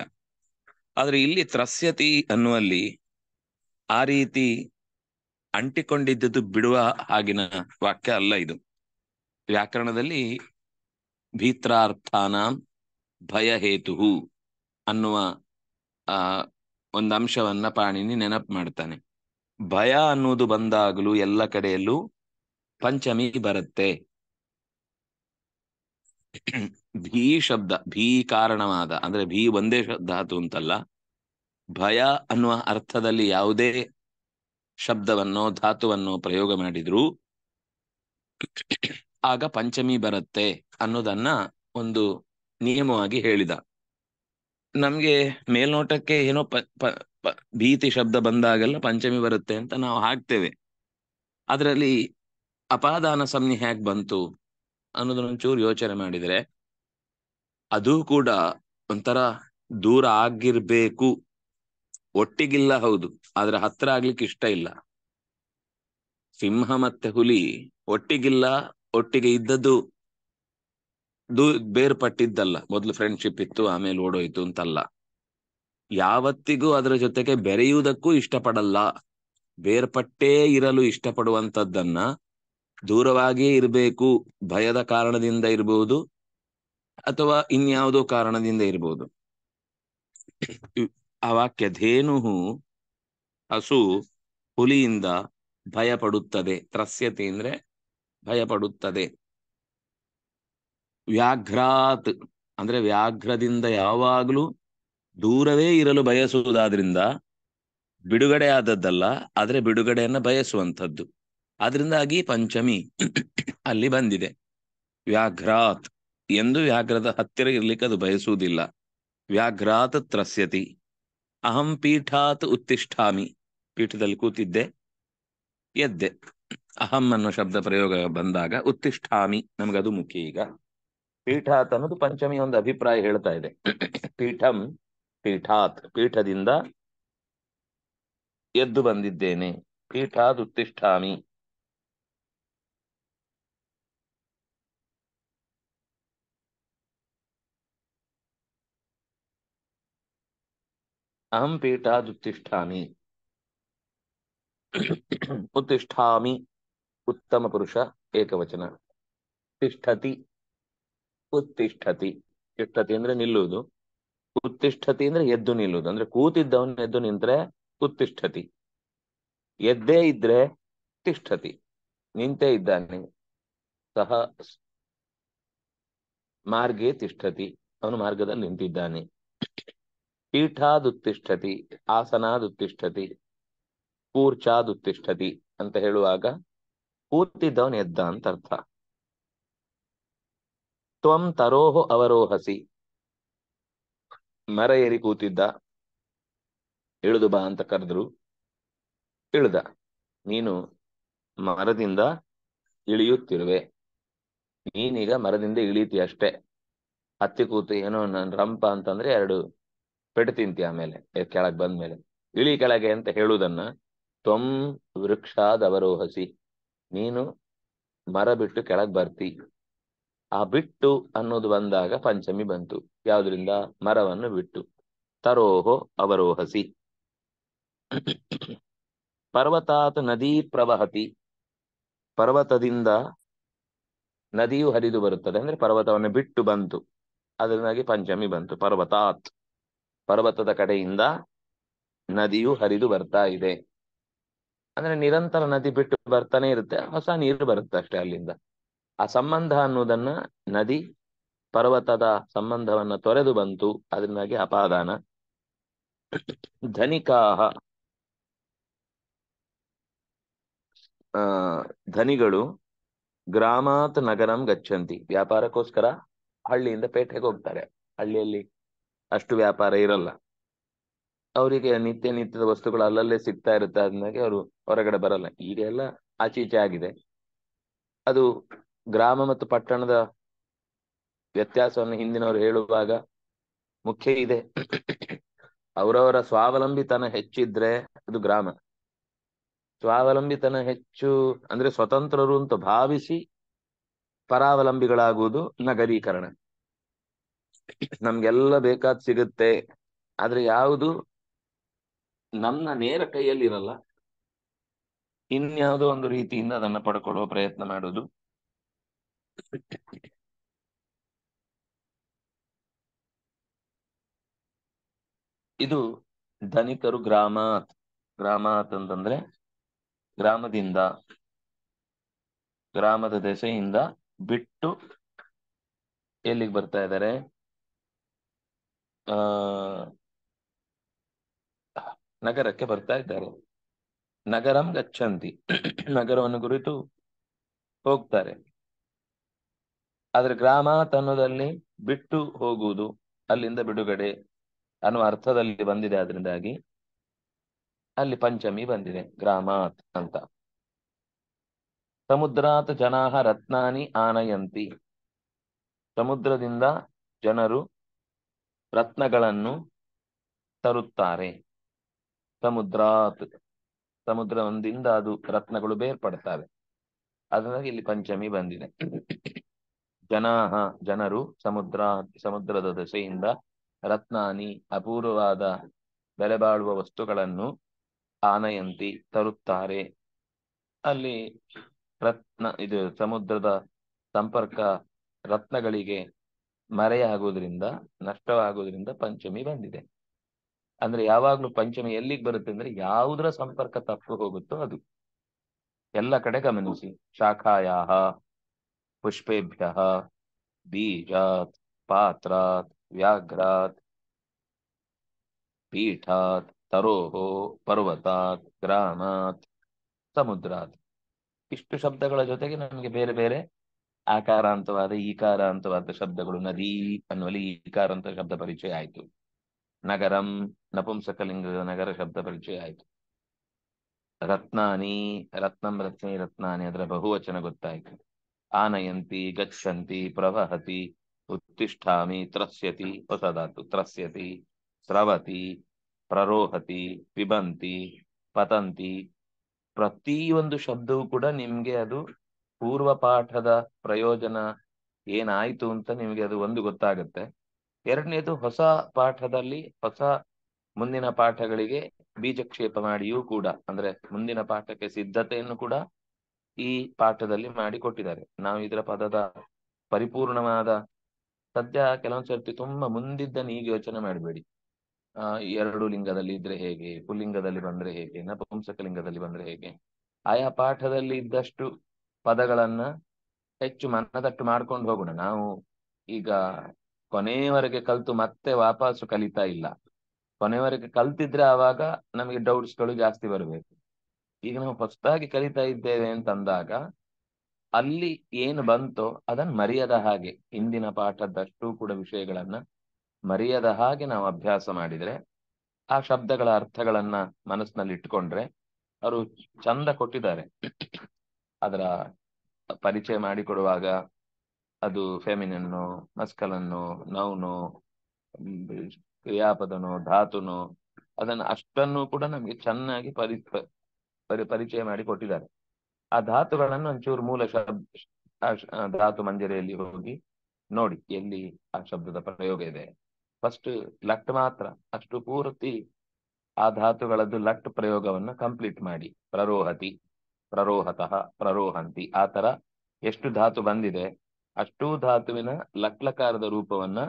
ಆದರೆ ಇಲ್ಲಿ ತ್ರಸ್ಯತಿ ಅನ್ನುವಲ್ಲಿ ಆ ರೀತಿ ಅಂಟಿಕೊಂಡಿದ್ದದ್ದು ಬಿಡುವ ಹಾಗಿನ ವಾಕ್ಯ ಅಲ್ಲ ಇದು ವ್ಯಾಕರಣದಲ್ಲಿ ಭಯ ಹೇತು ಅನ್ನುವ ಆ ಒಂದು ಅಂಶವನ್ನ ಪಾಣಿನಿ ನೆನಪು ಮಾಡ್ತಾನೆ ಭಯ ಅನ್ನೋದು ಬಂದಾಗಲೂ ಎಲ್ಲ ಕಡೆಯಲ್ಲೂ ಪಂಚಮಿ ಬರುತ್ತೆ ಭೀ ಶಬ್ದ ಭೀ ಕಾರಣವಾದ ಅಂದ್ರೆ ಭೀ ಒಂದೇ ಧಾತು ಅಂತಲ್ಲ ಭಯ ಅನ್ನುವ ಅರ್ಥದಲ್ಲಿ ಯಾವುದೇ ಶಬ್ದವನ್ನೋ ಧಾತುವನ್ನೋ ಪ್ರಯೋಗ ಮಾಡಿದ್ರು ಆಗ ಪಂಚಮಿ ಬರುತ್ತೆ ಅನ್ನೋದನ್ನ ಒಂದು ನಿಯಮವಾಗಿ ಹೇಳಿದ ನಮ್ಗೆ ಮೇಲ್ನೋಟಕ್ಕೆ ಏನೋ ಪ ಭೀತಿ ಶಬ್ದ ಬಂದಾಗೆಲ್ಲ ಪಂಚಮಿ ಬರುತ್ತೆ ಅಂತ ನಾವು ಹಾಕ್ತೇವೆ ಅದರಲ್ಲಿ ಅಪಾದಾನ ಸಂಜ್ಞೆ ಹೇಗೆ ಬಂತು ಅನ್ನೋದನ್ನೊಂಚೂರು ಯೋಚನೆ ಮಾಡಿದರೆ ಅದು ಕೂಡ ಒಂಥರ ದೂರ ಆಗಿರ್ಬೇಕು ಒಟ್ಟಿಗಿಲ್ಲ ಹೌದು ಆದ್ರೆ ಹತ್ರ ಆಗ್ಲಿಕ್ಕೆ ಇಷ್ಟ ಇಲ್ಲ ಸಿಂಹ ಮತ್ತೆ ಹುಲಿ ಒಟ್ಟಿಗಿಲ್ಲ ಒಟ್ಟಿಗೆ ಇದ್ದದ್ದು ದೂ ಬೇರ್ಪಟ್ಟಿದ್ದಲ್ಲ ಮೊದಲು ಫ್ರೆಂಡ್ಶಿಪ್ ಇತ್ತು ಆಮೇಲೆ ಓಡೋಯ್ತು ಅಂತಲ್ಲ ಯಾವತ್ತಿಗೂ ಅದರ ಜೊತೆಗೆ ಬೆರೆಯುವುದಕ್ಕೂ ಇಷ್ಟಪಡಲ್ಲ ಬೇರ್ಪಟ್ಟೇ ಇರಲು ಇಷ್ಟಪಡುವಂಥದ್ದನ್ನ ದೂರವಾಗಿಯೇ ಇರಬೇಕು ಭಯದ ಕಾರಣದಿಂದ ಇರಬಹುದು ಅಥವಾ ಇನ್ಯಾವುದೋ ಕಾರಣದಿಂದ ಇರಬಹುದು ಆ ವಾಕ್ಯ ಧೇನು ಹಸು ಹುಲಿಯಿಂದ ಭಯ ಪಡುತ್ತದೆ ತ್ರಸ್ಯತೆ ಅಂದ್ರೆ ಭಯ ಪಡುತ್ತದೆ ವ್ಯಾಘ್ರಾತ್ ಅಂದ್ರೆ ವ್ಯಾಘ್ರದಿಂದ ಯಾವಾಗಲೂ ದೂರವೇ ಇರಲು ಬಯಸುವುದಾದ್ರಿಂದ ಬಿಡುಗಡೆ ಆದದ್ದಲ್ಲ ಆದರೆ ಬಿಡುಗಡೆಯನ್ನ ಬಯಸುವಂಥದ್ದು ಅದರಿಂದಾಗಿ ಪಂಚಮಿ ಅಲ್ಲಿ ಬಂದಿದೆ ವ್ಯಾಘ್ರಾತ್ ಎಂದು ವ್ಯಾಘ್ರದ ಹತ್ತಿರ ಇರ್ಲಿಕ್ಕೆ ಅದು ಬಯಸುವುದಿಲ್ಲ ವ್ಯಾಘ್ರಾತ್ ತ್ರಸ್ಯತಿ ಅಹಂ ಪೀಠಾತ್ ಉತ್ತಿಷ್ಠಾಮಿ ಪೀಠದಲ್ಲಿ ಕೂತಿದ್ದೆ ಎದ್ದೆ ಅಹಂ ಅನ್ನೋ ಶಬ್ದ ಪ್ರಯೋಗ ಬಂದಾಗ ಉತ್ತಿಷ್ಠಾಮಿ ನಮ್ಗದು ಮುಖ್ಯ ಈಗ ಪೀಠಾತ್ ಅನ್ನೋದು ಪಂಚಮಿ ಒಂದು ಅಭಿಪ್ರಾಯ ಹೇಳ್ತಾ ಇದೆ ಪೀಠಂ ಪೀಠಾತ್ ಪೀಠದಿಂದ ಎದ್ದು ಬಂದಿದ್ದೇನೆ ಪೀಠಾತ್ ಉತ್ತಿಷ್ಠಾಮಿ ಅಹಂ ಪೀಠಾತ್ ಉತ್ತಿಷ್ಠಾಮಿ ಉತ್ತಿಷ್ಠಾಮಿ ಉತ್ತಮ ಪುರುಷ ಏಕವಚನ ತಿಷ್ಠತಿ ಉತ್ತಿಷ್ಠತಿ ತಿಷ್ಠತಿ ಅಂದ್ರೆ ನಿಲ್ಲುವುದು ಉತ್ತಿಷ್ಠತಿ ಅಂದ್ರೆ ಎದ್ದು ನಿಲ್ಲುವುದು ಅಂದ್ರೆ ಕೂತಿದ್ದವನ್ ಎದ್ದು ನಿಂತರೆ ಉತ್ತಿಷ್ಠತಿ ಎದ್ದೇ ಇದ್ರೆ ತಿಷ್ಠತಿ ನಿಂತೇ ಇದ್ದಾನೆ ಸಹ ಮಾರ್ಗೇ ತಿಷ್ಠತಿ ಅವನು ಮಾರ್ಗದಲ್ಲಿ ನಿಂತಿದ್ದಾನೆ ಪೀಠಾದುತ್ತಿಷ್ಠತಿ ಆಸನಾದುತ್ತಿಷ್ಠತಿ ಕೂರ್ಚಾದುತ್ತಿಷ್ಠತಿ ಅಂತ ಹೇಳುವಾಗ ಕೂತಿದ್ದವನು ಎದ್ದ ಅಂತ ಅರ್ಥ ತ್ವಂ ತರೋಹು ಅವರೋಹಸಿ ಮರ ಏರಿ ಕೂತಿದ್ದ ಇಳಿದು ಬಾ ಅಂತ ಕರೆದ್ರು ಇಳ್ದ ನೀನು ಮರದಿಂದ ಇಳಿಯುತ್ತಿರುವೆ ನೀನೀಗ ಮರದಿಂದ ಇಳಿತಿ ಅಷ್ಟೇ ಹತ್ತಿ ಕೂತು ಏನೋ ನಾನು ರಂಪ ಅಂತಂದ್ರೆ ಎರಡು ಪೆಟ್ಟು ತಿಂತಿ ಆಮೇಲೆ ಕೆಳಗ್ ಬಂದ್ಮೇಲೆ ಇಳಿ ಕೆಳಗೆ ಅಂತ ಹೇಳುವುದನ್ನ ತ್ವಂ ವೃಕ್ಷಾದವರೋಹಸಿ ನೀನು ಮರ ಬಿಟ್ಟು ಕೆಳಗೆ ಬರ್ತಿ ಆ ಬಿಟ್ಟು ಅನ್ನೋದು ಬಂದಾಗ ಪಂಚಮಿ ಬಂತು ಯಾವುದರಿಂದ ಮರವನ್ನು ಬಿಟ್ಟು ತರೋಹೋ ಅವರೋಹಸಿ ಪರ್ವತಾತ್ ನದಿ ಪ್ರವಹತಿ ಪರ್ವತದಿಂದ ನದಿಯು ಹರಿದು ಬರುತ್ತದೆ ಅಂದ್ರೆ ಪರ್ವತವನ್ನು ಬಿಟ್ಟು ಬಂತು ಅದರಿಂದಾಗಿ ಪಂಚಮಿ ಬಂತು ಪರ್ವತಾತ್ ಪರ್ವತದ ಕಡೆಯಿಂದ ನದಿಯು ಹರಿದು ಬರ್ತಾ ಇದೆ ಅಂದ್ರೆ ನಿರಂತರ ನದಿ ಬಿಟ್ಟು ಬರ್ತಾನೆ ಇರುತ್ತೆ ಹೊಸ ನೀರು ಬರುತ್ತೆ ಅಷ್ಟೇ ಅಲ್ಲಿಂದ ಆ ಸಂಬಂಧ ಅನ್ನುವುದನ್ನ ನದಿ ಪರ್ವತದ ಸಂಬಂಧವನ್ನ ತೊರೆದು ಬಂತು ಅದರಿಂದಾಗಿ ಅಪಾದಾನ ಧನಿಕಾಹ ಧನಿಗಳು ಗ್ರಾಮಾತ್ ನಗರಂ ಗಚ್ಚಂತಿ ವ್ಯಾಪಾರಕ್ಕೋಸ್ಕರ ಹಳ್ಳಿಯಿಂದ ಪೇಟೆಗೆ ಹೋಗ್ತಾರೆ ಹಳ್ಳಿಯಲ್ಲಿ ಅಷ್ಟು ವ್ಯಾಪಾರ ಇರಲ್ಲ ಅವರಿಗೆ ನಿತ್ಯ ನಿತ್ಯದ ವಸ್ತುಗಳು ಅಲ್ಲಲ್ಲೇ ಸಿಗ್ತಾ ಇರುತ್ತೆ ಅದನ್ನಾಗಿ ಅವರು ಹೊರಗಡೆ ಬರಲ್ಲ ಈಗ ಎಲ್ಲ ಆಚೀಚೆ ಆಗಿದೆ ಅದು ಗ್ರಾಮ ಮತ್ತು ಪಟ್ಟಣದ ವ್ಯತ್ಯಾಸವನ್ನು ಹಿಂದಿನವರು ಹೇಳುವಾಗ ಮುಖ್ಯ ಇದೆ ಅವರವರ ಸ್ವಾವಲಂಬಿತನ ಹೆಚ್ಚಿದ್ರೆ ಅದು ಗ್ರಾಮ ಸ್ವಾವಲಂಬಿತನ ಹೆಚ್ಚು ಅಂದ್ರೆ ಸ್ವತಂತ್ರರು ಅಂತ ಭಾವಿಸಿ ಪರಾವಲಂಬಿಗಳಾಗುವುದು ನಗರೀಕರಣ ನಮ್ಗೆಲ್ಲ ಬೇಕಾದ್ ಸಿಗುತ್ತೆ ಆದ್ರೆ ಯಾವುದು ನಮ್ಮ ನೇರ ಕೈಯಲ್ಲಿ ಇರಲ್ಲ ಇನ್ಯಾವುದೋ ಒಂದು ರೀತಿಯಿಂದ ಅದನ್ನ ಪಡ್ಕೊಳ್ಳುವ ಪ್ರಯತ್ನ ಮಾಡೋದು ಇದು ಧನಿಕರು ಗ್ರಾಮಾತ್ ಗ್ರಾಮಾತ್ ಅಂತಂದ್ರೆ ಗ್ರಾಮದಿಂದ ಗ್ರಾಮದ ದೆಸೆಯಿಂದ ಬಿಟ್ಟು ಎಲ್ಲಿಗೆ ಬರ್ತಾ ಇದ್ದಾರೆ ಆ ನಗರಕ್ಕೆ ಬರ್ತಾ ಇದ್ದಾರೆ ನಗರಂ ಗಚ್ಚಂತಿ ನಗರವನ್ನು ಕುರಿತು ಹೋಗ್ತಾರೆ ಆದ್ರೆ ಅನ್ನೋದಲ್ಲಿ ಬಿಟ್ಟು ಹೋಗುವುದು ಅಲ್ಲಿಂದ ಬಿಡುಗಡೆ ಅನ್ನುವ ಅರ್ಥದಲ್ಲಿ ಬಂದಿದೆ ಅದರಿಂದಾಗಿ ಅಲ್ಲಿ ಪಂಚಮಿ ಬಂದಿದೆ ಗ್ರಾಮಾತ್ ಅಂತ ಸಮುದ್ರಾತ್ ಜನಾಹ ರತ್ನಾನಿ ಆನಯಂತಿ ಸಮುದ್ರದಿಂದ ಜನರು ರತ್ನಗಳನ್ನು ತರುತ್ತಾರೆ ಸಮುದ್ರಾತ್ ಸಮುದ್ರದಿಂದ ಅದು ರತ್ನಗಳು ಬೇರ್ಪಡ್ತವೆ ಅದರಿಂದ ಇಲ್ಲಿ ಪಂಚಮಿ ಬಂದಿದೆ ಜನಾಹ ಜನರು ಸಮುದ್ರ ಸಮುದ್ರದ ದಸೆಯಿಂದ ರತ್ನಾನಿ ಅಪೂರ್ವವಾದ ಬಾಳುವ ವಸ್ತುಗಳನ್ನು ಆನಯಂತಿ ತರುತ್ತಾರೆ ಅಲ್ಲಿ ರತ್ನ ಇದು ಸಮುದ್ರದ ಸಂಪರ್ಕ ರತ್ನಗಳಿಗೆ ಮರೆಯಾಗುವುದರಿಂದ ನಷ್ಟವಾಗುವುದರಿಂದ ಪಂಚಮಿ ಬಂದಿದೆ ಅಂದ್ರೆ ಯಾವಾಗ್ಲೂ ಪಂಚಮಿ ಎಲ್ಲಿಗೆ ಬರುತ್ತೆ ಅಂದ್ರೆ ಯಾವುದರ ಸಂಪರ್ಕ ತಪ್ಪು ಹೋಗುತ್ತೋ ಅದು ಎಲ್ಲ ಕಡೆ ಗಮನಿಸಿ ಶಾಖಾಯಾಹ ಪುಷ್ಪೇಭ್ಯ ಬೀಜಾತ್ ಪಾತ್ರಾತ್ ವ್ಯಾಘ್ರಾತ್ ಪೀಠಾತ್ ತರೋ ಪರ್ವತಾತ್ ಗ್ರಾಮಾತ್ ಸಮುದ್ರಾತ್ ಇಷ್ಟು ಶಬ್ದಗಳ ಜೊತೆಗೆ ನಮಗೆ ಬೇರೆ ಬೇರೆ ಆಕಾರಾಂತವಾದ ಈಕಾರಾಂತವಾದ ಶಬ್ದಗಳು ನದಿ ಅನ್ನುವಲ್ಲಿ ಈಕಾರಾಂತ ಶಬ್ದ ಪರಿಚಯ ಆಯಿತು ನಗರಂ ನಪುಂಸಕಲಿಂಗದ ನಗರ ಶಬ್ದ ಪರಿಚಯ ಆಯಿತು ರತ್ನಾನಿ ರತ್ನಂ ರತ್ನಿ ರತ್ನಾನಿ ಅದರ ಬಹುವಚನ ಗೊತ್ತಾಯಿತು ಆನಯಂತಿ ಗಚ್ಚಂತಿ ಪ್ರವಹತಿ ಉತ್ತಿಷ್ಠಾಮಿ ತ್ರಸ್ಯತಿ ಹೊಸದಾತು ತ್ರಸ್ಯತಿ ಸ್ರವತಿ ಪ್ರರೋಹತಿ ಪಿಬಂತಿ ಪತಂತಿ ಪ್ರತಿಯೊಂದು ಶಬ್ದವೂ ಕೂಡ ನಿಮ್ಗೆ ಅದು ಪೂರ್ವ ಪಾಠದ ಪ್ರಯೋಜನ ಏನಾಯ್ತು ಅಂತ ನಿಮ್ಗೆ ಅದು ಒಂದು ಗೊತ್ತಾಗುತ್ತೆ ಎರಡನೇದು ಹೊಸ ಪಾಠದಲ್ಲಿ ಹೊಸ ಮುಂದಿನ ಪಾಠಗಳಿಗೆ ಬೀಜಕ್ಷೇಪ ಮಾಡಿಯೂ ಕೂಡ ಅಂದ್ರೆ ಮುಂದಿನ ಪಾಠಕ್ಕೆ ಸಿದ್ಧತೆಯನ್ನು ಕೂಡ ಈ ಪಾಠದಲ್ಲಿ ಮಾಡಿಕೊಟ್ಟಿದ್ದಾರೆ ನಾವು ಇದರ ಪದದ ಪರಿಪೂರ್ಣವಾದ ಸದ್ಯ ಕೆಲವೊಂದು ಸರ್ತಿ ತುಂಬಾ ಮುಂದಿದ್ದನ್ನು ಈಗ ಯೋಚನೆ ಮಾಡಬೇಡಿ ಆ ಎರಡು ಲಿಂಗದಲ್ಲಿ ಇದ್ರೆ ಹೇಗೆ ಪುಲ್ಲಿಂಗದಲ್ಲಿ ಬಂದ್ರೆ ಹೇಗೆ ನಪುಂಸಕ ಲಿಂಗದಲ್ಲಿ ಬಂದ್ರೆ ಹೇಗೆ ಆಯಾ ಪಾಠದಲ್ಲಿ ಇದ್ದಷ್ಟು ಪದಗಳನ್ನ ಹೆಚ್ಚು ಮನದಟ್ಟು ಮಾಡ್ಕೊಂಡು ಹೋಗೋಣ ನಾವು ಈಗ ಕೊನೆಯವರೆಗೆ ಕಲ್ತು ಮತ್ತೆ ವಾಪಸ್ಸು ಕಲಿತಾ ಇಲ್ಲ ಕೊನೆಯವರೆಗೆ ಕಲ್ತಿದ್ರೆ ಆವಾಗ ನಮಗೆ ಡೌಟ್ಸ್ಗಳು ಜಾಸ್ತಿ ಬರಬೇಕು ಈಗ ನಾವು ಹೊಸದಾಗಿ ಕಲಿತಾ ಇದ್ದೇವೆ ಅಂತಂದಾಗ ಅಲ್ಲಿ ಏನು ಬಂತೋ ಅದನ್ನ ಮರೆಯದ ಹಾಗೆ ಹಿಂದಿನ ಪಾಠದಷ್ಟು ಕೂಡ ವಿಷಯಗಳನ್ನ ಮರೆಯದ ಹಾಗೆ ನಾವು ಅಭ್ಯಾಸ ಮಾಡಿದ್ರೆ ಆ ಶಬ್ದಗಳ ಅರ್ಥಗಳನ್ನ ಮನಸ್ಸಿನಲ್ಲಿ ಇಟ್ಕೊಂಡ್ರೆ ಅವರು ಚಂದ ಕೊಟ್ಟಿದ್ದಾರೆ ಅದರ ಪರಿಚಯ ಮಾಡಿಕೊಡುವಾಗ ಅದು ಫೆಮಿನನ್ನು ಮಸ್ಕಲನ್ನು ನೌನು ಕ್ರಿಯಾಪದನು ಧಾತುನು ಅದನ್ನ ಅಷ್ಟನ್ನು ಕೂಡ ನಮಗೆ ಚೆನ್ನಾಗಿ ಪರಿ ಪರಿ ಪರಿಚಯ ಮಾಡಿ ಕೊಟ್ಟಿದ್ದಾರೆ ಆ ಧಾತುಗಳನ್ನು ಒಂಚೂರು ಮೂಲ ಶಬ್ದ ಧಾತು ಮಂಜರೆಯಲ್ಲಿ ಹೋಗಿ ನೋಡಿ ಎಲ್ಲಿ ಆ ಶಬ್ದದ ಪ್ರಯೋಗ ಇದೆ ಫಸ್ಟ್ ಲಟ್ ಮಾತ್ರ ಅಷ್ಟು ಪೂರ್ತಿ ಆ ಧಾತುಗಳದ್ದು ಲಟ್ ಪ್ರಯೋಗವನ್ನು ಕಂಪ್ಲೀಟ್ ಮಾಡಿ ಪ್ರರೋಹತಿ ಪ್ರರೋಹತಃ ಪ್ರರೋಹಂತಿ ಆ ತರ ಎಷ್ಟು ಧಾತು ಬಂದಿದೆ ಅಷ್ಟೂ ಧಾತುವಿನ ಲಟ್ಲಕಾರದ ರೂಪವನ್ನ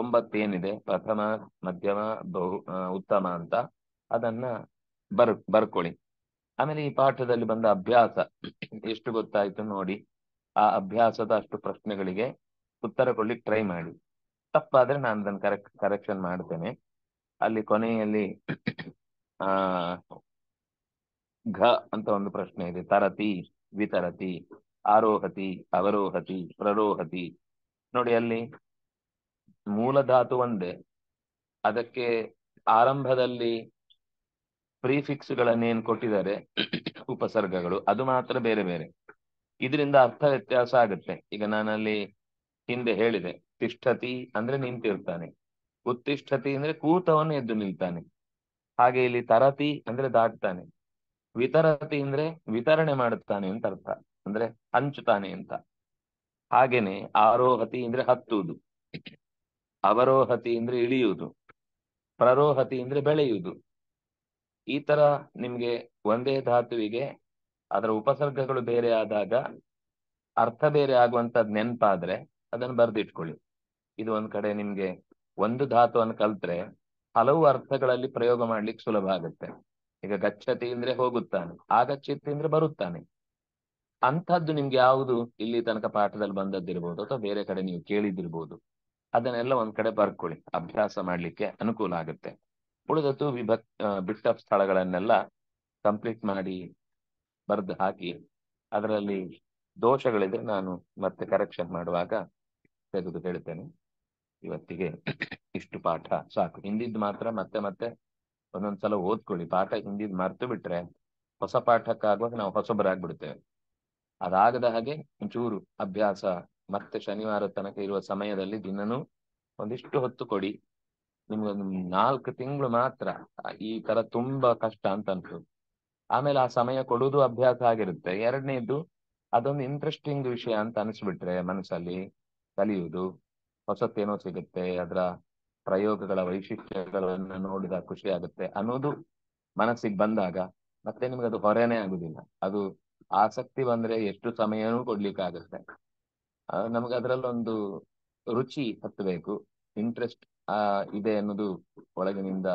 ಒಂಬತ್ತೇನಿದೆ ಪ್ರಥಮ ಮಧ್ಯಮ ಬಹು ಉತ್ತಮ ಅಂತ ಅದನ್ನ ಬರ್ ಬರ್ಕೊಳ್ಳಿ ಆಮೇಲೆ ಈ ಪಾಠದಲ್ಲಿ ಬಂದ ಅಭ್ಯಾಸ ಎಷ್ಟು ಗೊತ್ತಾಯ್ತು ನೋಡಿ ಆ ಅಭ್ಯಾಸದ ಅಷ್ಟು ಪ್ರಶ್ನೆಗಳಿಗೆ ಉತ್ತರ ಕೊಡ್ಲಿಕ್ಕೆ ಟ್ರೈ ಮಾಡಿ ತಪ್ಪಾದ್ರೆ ನಾನು ಅದನ್ನು ಕರೆಕ್ ಕರೆಕ್ಷನ್ ಮಾಡ್ತೇನೆ ಅಲ್ಲಿ ಕೊನೆಯಲ್ಲಿ ಆ ಘ ಅಂತ ಒಂದು ಪ್ರಶ್ನೆ ಇದೆ ತರತಿ ವಿತರತಿ ಆರೋಹತಿ ಅವರೋಹತಿ ಪ್ರರೋಹತಿ ನೋಡಿ ಅಲ್ಲಿ ಮೂಲ ಧಾತು ಒಂದೇ ಅದಕ್ಕೆ ಆರಂಭದಲ್ಲಿ ಪ್ರೀಫಿಕ್ಸ್ ಗಳನ್ನೇನ್ ಕೊಟ್ಟಿದ್ದಾರೆ ಉಪಸರ್ಗಗಳು ಅದು ಮಾತ್ರ ಬೇರೆ ಬೇರೆ ಇದರಿಂದ ಅರ್ಥ ವ್ಯತ್ಯಾಸ ಆಗುತ್ತೆ ಈಗ ನಾನಲ್ಲಿ ಹಿಂದೆ ಹೇಳಿದೆ ತಿಷ್ಠತಿ ಅಂದ್ರೆ ನಿಂತಿರ್ತಾನೆ ಉತ್ತಿಷ್ಠತಿ ಅಂದ್ರೆ ಕೂತವನ್ನು ಎದ್ದು ನಿಲ್ತಾನೆ ಹಾಗೆ ಇಲ್ಲಿ ತರತಿ ಅಂದ್ರೆ ದಾಟ್ತಾನೆ ವಿತರತಿ ಅಂದ್ರೆ ವಿತರಣೆ ಮಾಡುತ್ತಾನೆ ಅಂತ ಅರ್ಥ ಅಂದ್ರೆ ಹಂಚುತ್ತಾನೆ ಅಂತ ಹಾಗೇನೆ ಆರೋಹತಿ ಅಂದ್ರೆ ಹತ್ತುವುದು ಅವರೋಹತಿ ಅಂದ್ರೆ ಇಳಿಯುವುದು ಪ್ರರೋಹತಿ ಅಂದ್ರೆ ಬೆಳೆಯುವುದು ಈ ತರ ನಿಮ್ಗೆ ಒಂದೇ ಧಾತುವಿಗೆ ಅದರ ಉಪಸರ್ಗಗಳು ಬೇರೆ ಆದಾಗ ಅರ್ಥ ಬೇರೆ ಆಗುವಂತದ್ ನೆನಪಾದ್ರೆ ಅದನ್ನು ಬರ್ದಿಟ್ಕೊಳ್ಳಿ ಇದು ಒಂದ್ ಕಡೆ ನಿಮ್ಗೆ ಒಂದು ಧಾತುವನ್ನು ಕಲ್ತ್ರೆ ಹಲವು ಅರ್ಥಗಳಲ್ಲಿ ಪ್ರಯೋಗ ಮಾಡ್ಲಿಕ್ಕೆ ಸುಲಭ ಆಗುತ್ತೆ ಈಗ ಗಚ್ಚತಿ ಅಂದ್ರೆ ಹೋಗುತ್ತಾನೆ ಆಗಚ್ಚಿತ್ ಅಂದ್ರೆ ಬರುತ್ತಾನೆ ಅಂಥದ್ದು ನಿಮ್ಗೆ ಯಾವುದು ಇಲ್ಲಿ ತನಕ ಪಾಠದಲ್ಲಿ ಬಂದದ್ದಿರ್ಬೋದು ಅಥವಾ ಬೇರೆ ಕಡೆ ನೀವು ಕೇಳಿದಿರ್ಬೋದು ಅದನ್ನೆಲ್ಲ ಒಂದ್ ಕಡೆ ಬರ್ಕೊಳ್ಳಿ ಅಭ್ಯಾಸ ಮಾಡ್ಲಿಕ್ಕೆ ಅನುಕೂಲ ಆಗುತ್ತೆ ಉಳಿದದ್ದು ವಿಭಕ್ ಬಿಟ್ಟ ಸ್ಥಳಗಳನ್ನೆಲ್ಲ ಕಂಪ್ಲೀಟ್ ಮಾಡಿ ಬರೆದು ಹಾಕಿ ಅದರಲ್ಲಿ ದೋಷಗಳಿದ್ರೆ ನಾನು ಮತ್ತೆ ಕರೆಕ್ಷನ್ ಮಾಡುವಾಗ ತೆಗೆದು ಹೇಳ್ತೇನೆ ಇವತ್ತಿಗೆ ಇಷ್ಟು ಪಾಠ ಸಾಕು ಹಿಂದಿದ್ದು ಮಾತ್ರ ಮತ್ತೆ ಮತ್ತೆ ಒಂದೊಂದು ಸಲ ಓದ್ಕೊಳ್ಳಿ ಪಾಠ ಹಿಂದಿದ್ದು ಮರ್ತು ಬಿಟ್ರೆ ಹೊಸ ಪಾಠಕ್ಕಾಗುವಾಗ ನಾವು ಹೊಸಬರಾಗ್ಬಿಡ್ತೇವೆ ಅದಾಗದ ಹಾಗೆ ಒಂಚೂರು ಅಭ್ಯಾಸ ಮತ್ತೆ ಶನಿವಾರ ತನಕ ಇರುವ ಸಮಯದಲ್ಲಿ ದಿನನೂ ಒಂದಿಷ್ಟು ಹೊತ್ತು ಕೊಡಿ ನಿಮ್ಗೊಂದು ನಾಲ್ಕು ತಿಂಗಳು ಮಾತ್ರ ಈ ತರ ತುಂಬಾ ಕಷ್ಟ ಅಂತ ಅನ್ಸೋದು ಆಮೇಲೆ ಆ ಸಮಯ ಕೊಡುವುದು ಅಭ್ಯಾಸ ಆಗಿರುತ್ತೆ ಎರಡನೇದು ಅದೊಂದು ಇಂಟ್ರೆಸ್ಟಿಂಗ್ ವಿಷಯ ಅಂತ ಅನಿಸ್ಬಿಟ್ರೆ ಮನಸ್ಸಲ್ಲಿ ಕಲಿಯುವುದು ಹೊಸತೇನೋ ಸಿಗುತ್ತೆ ಅದರ ಪ್ರಯೋಗಗಳ ವೈಶಿಷ್ಟ್ಯಗಳನ್ನ ನೋಡಿದ ಖುಷಿ ಆಗುತ್ತೆ ಅನ್ನೋದು ಮನಸ್ಸಿಗೆ ಬಂದಾಗ ಮತ್ತೆ ನಿಮ್ಗೆ ಅದು ಹೊರೇನೆ ಆಗುದಿಲ್ಲ ಅದು ಆಸಕ್ತಿ ಬಂದ್ರೆ ಎಷ್ಟು ಸಮಯನೂ ಕೊಡ್ಲಿಕ್ಕೆ ಆಗುತ್ತೆ ನಮ್ಗೆ ಅದರಲ್ಲೊಂದು ರುಚಿ ಹತ್ತಬೇಕು ಇಂಟ್ರೆಸ್ಟ್ ಆ ಇದೆ ಅನ್ನೋದು ಒಳಗಿನಿಂದ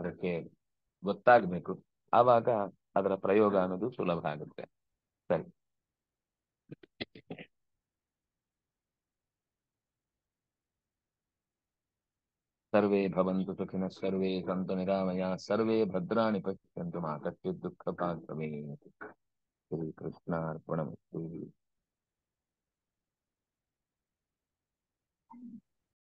ಅದಕ್ಕೆ ಗೊತ್ತಾಗಬೇಕು ಆವಾಗ ಅದರ ಪ್ರಯೋಗ ಅನ್ನೋದು ಸುಲಭ ಆಗುತ್ತೆ ಸರಿ ಸರ್ವೇ ಭವಂತು ಸುಖಿನ ಸರ್ವೇ ಸಂತ ನಿರಾಮಯ ಸರ್ವೇ ಭದ್ರಾಣಿ ಪಶ್ಯಂತು ಮಾ ದುಃಖ ಪಾತ್ರವೇ ಶ್ರೀ